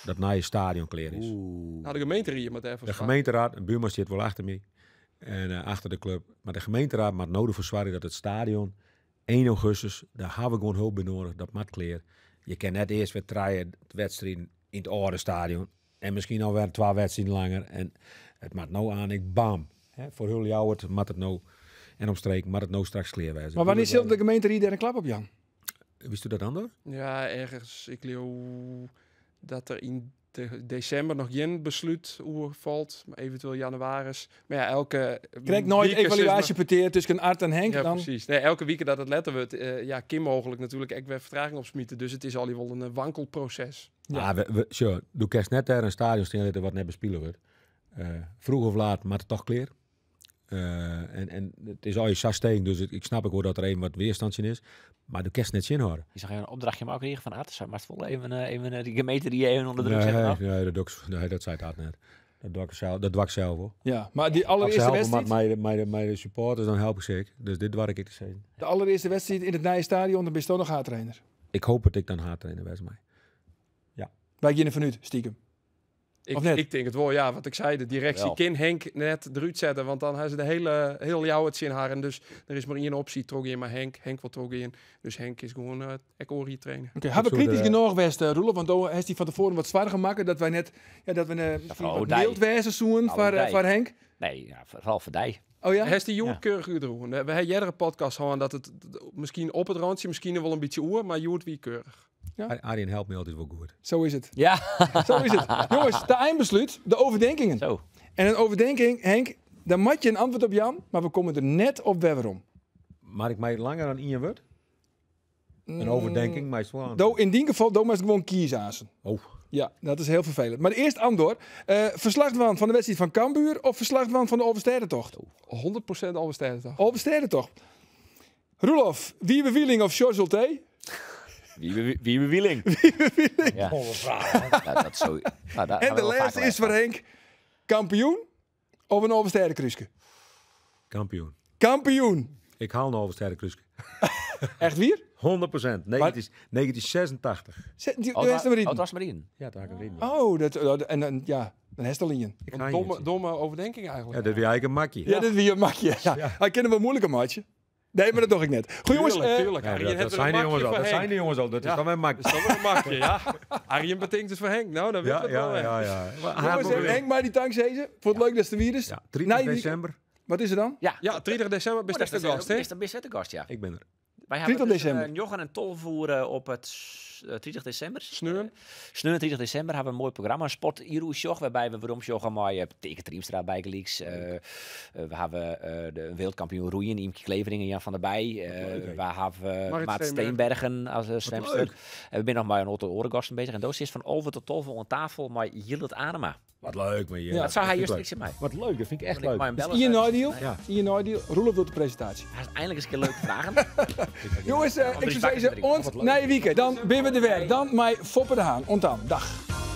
dat na je stadion klaar is. Oeh. Nou, de gemeente De gemeenteraad, een buurman zit wel achter me En eh, achter de club. Maar de gemeenteraad maakt nodig verzwaring dat het stadion 1 augustus, daar hebben we gewoon hulp bij dat maakt klaar. Je kan net eerst weer draaien, de wedstrijd in het oude stadion. En misschien alweer twee wedstrijden langer. En het maakt nou aan, ik bam. He, voor Hul het maakt het nou, en omstreek, maakt het nou straks kleren. Maar wanneer zit de gemeente hier een klap op, Jan? Wist u dat ander? Ja, ergens, ik leeuw dat er in december nog geen besluit valt, eventueel januari. Maar ja, elke. Krijg nooit dus evaluatieparteer tussen Art en Henk. Ja, precies. Nee, elke week dat het letter wordt, eh, ja, Kim mogelijk natuurlijk ik weer vertraging opsmieten. Dus het is al wel een eh, wankelproces. Ja, ja ah, we, we, sure. doe kerst net daar een stadion wat net bespelen wordt. Eh, vroeg of laat, maar toch clear. Eh, en, en het is al je sasteen, dus ik, snap ook hoor dat er een wat weerstandje is. Maar de kerst net zin hoor. Je zag een opdrachtje maar ook hier van Artes, maar het vol even, een eh, eh, die gemeente die je even onder druk zet. Nee, dat, nee, dat zei het net. Dat dwak ik zelf, dat zelf hoor. Ja, maar die allereerste wedstrijd... Mijn, mijn, mijn supporters, dan help ik ze Dus dit dwar ik te zien. De allereerste wedstrijd in het Nieuwe Stadion, dan ben je nog haartrainer? Ik hoop dat ik dan haartrainer ben, mij. Ja. Wij beginnen vanuit, stiekem. Ik, ik, denk het wel, ja. wat ik zei, de directie kin Henk net eruit zetten. Want dan hebben ze de hele, heel jouw het zin haar. En dus er is maar één optie, trok in. Maar Henk, Henk wil trok in. Dus Henk is gewoon uh, eh, Ekori trainen. Oké, hebben we kritisch eh, genoeg geweest, uh, Want dan heeft hij van tevoren wat zwaarder gemaakt. Dat wij net, ja, dat we een uh, beeld wezen zoen voor, eh, voor Henk. Nee, ja, vooral voor die. Oh ja? Hij die Joer keurig We hebben jaren podcast gehad dat het misschien op het randje, misschien wel een beetje oer, maar Joert wie keurig. Ja? Arjen helpt me altijd wel goed. Zo is het. Ja. Zo is het. Jongens, de eindbesluit, de overdenkingen. Zo. En een overdenking, Henk, dan mat je een antwoord op Jan, maar we komen er net op waarom. Maar ik mij langer in Ian wordt? Een mm. overdenking, maar Doe In die geval, doe maar gewoon kiezen. Oh. Ja, dat is heel vervelend. Maar eerst Andor. Uh, eh, verslagwand van de wedstrijd van Cambuur of verslagwand van de Overstedentocht? 100% Overstedentocht. Overstedentocht. Roelof, wie bevieling of George Zulte? Wie nou, nou, we Wieling. en de laatste is voor Henk. Kampioen of een oversterrenkruiske? Kampioen. Kampioen. Ik haal een oversterrenkruiske. Echt weer? 100 procent. 1986. Zet, die, oh, oh, dat was Marien. Ja, ik Oh, dat, en, ja, dan Een domme, domme overdenking eigenlijk. Ja, dat weer eigenlijk een makje. Ja, dat weer een makje. Ja. Hij kennen we moeilijke matje. Nee, maar dat dacht ik net. Goed jongens. Tuurlijk, eh, dat, zijn de jongens al. Dat zijn die jongens al. Dat is dan mijn makje. Dat is dan mijn makje, ja. Arjen betekent dus voor Henk. Nou, dan wil weet ja, het wel. Ja, ja, ja. Jongens, Henk maar die tanks, Hezen. Vond het leuk dat ze de is. Ja, 30 december. Wat is er dan? Ja, ja 30 december best oh, de gast, hè? Best gast, ja. Ik ben er. 30 dus, eh, december. Jochen en Tol voeren op het 30 eh, december. Sneun. Eh, Sneun, 30 december hebben we een mooi programma. Een sport Iroesjog, waarbij we waarom gaan maar uh, tegen Triemstra bij Gelieks. Eh, we hebben de wereldkampioen roeien, Imke Kleveringen, Jan van der Bij. we hebben Maat Steenbergen als uh, zwemstuk. we zijn nog maar een Otto Orengasten bezig. En doos is van over tot tolven aan tafel, maar Jillet Adema. Wat leuk man Ja, dat zou hij juist niks in mij. Wat leuk, dat vind ik echt leuk. Ian Ideal, ja. Ian Ideal, Roelof doet de presentatie. Hij is eindelijk eens een keer leuk vragen. Jongens, eh, ik zou zeggen, ons, nee, dan ben we de werk. Dan mij foppen de Haan. dan. dag.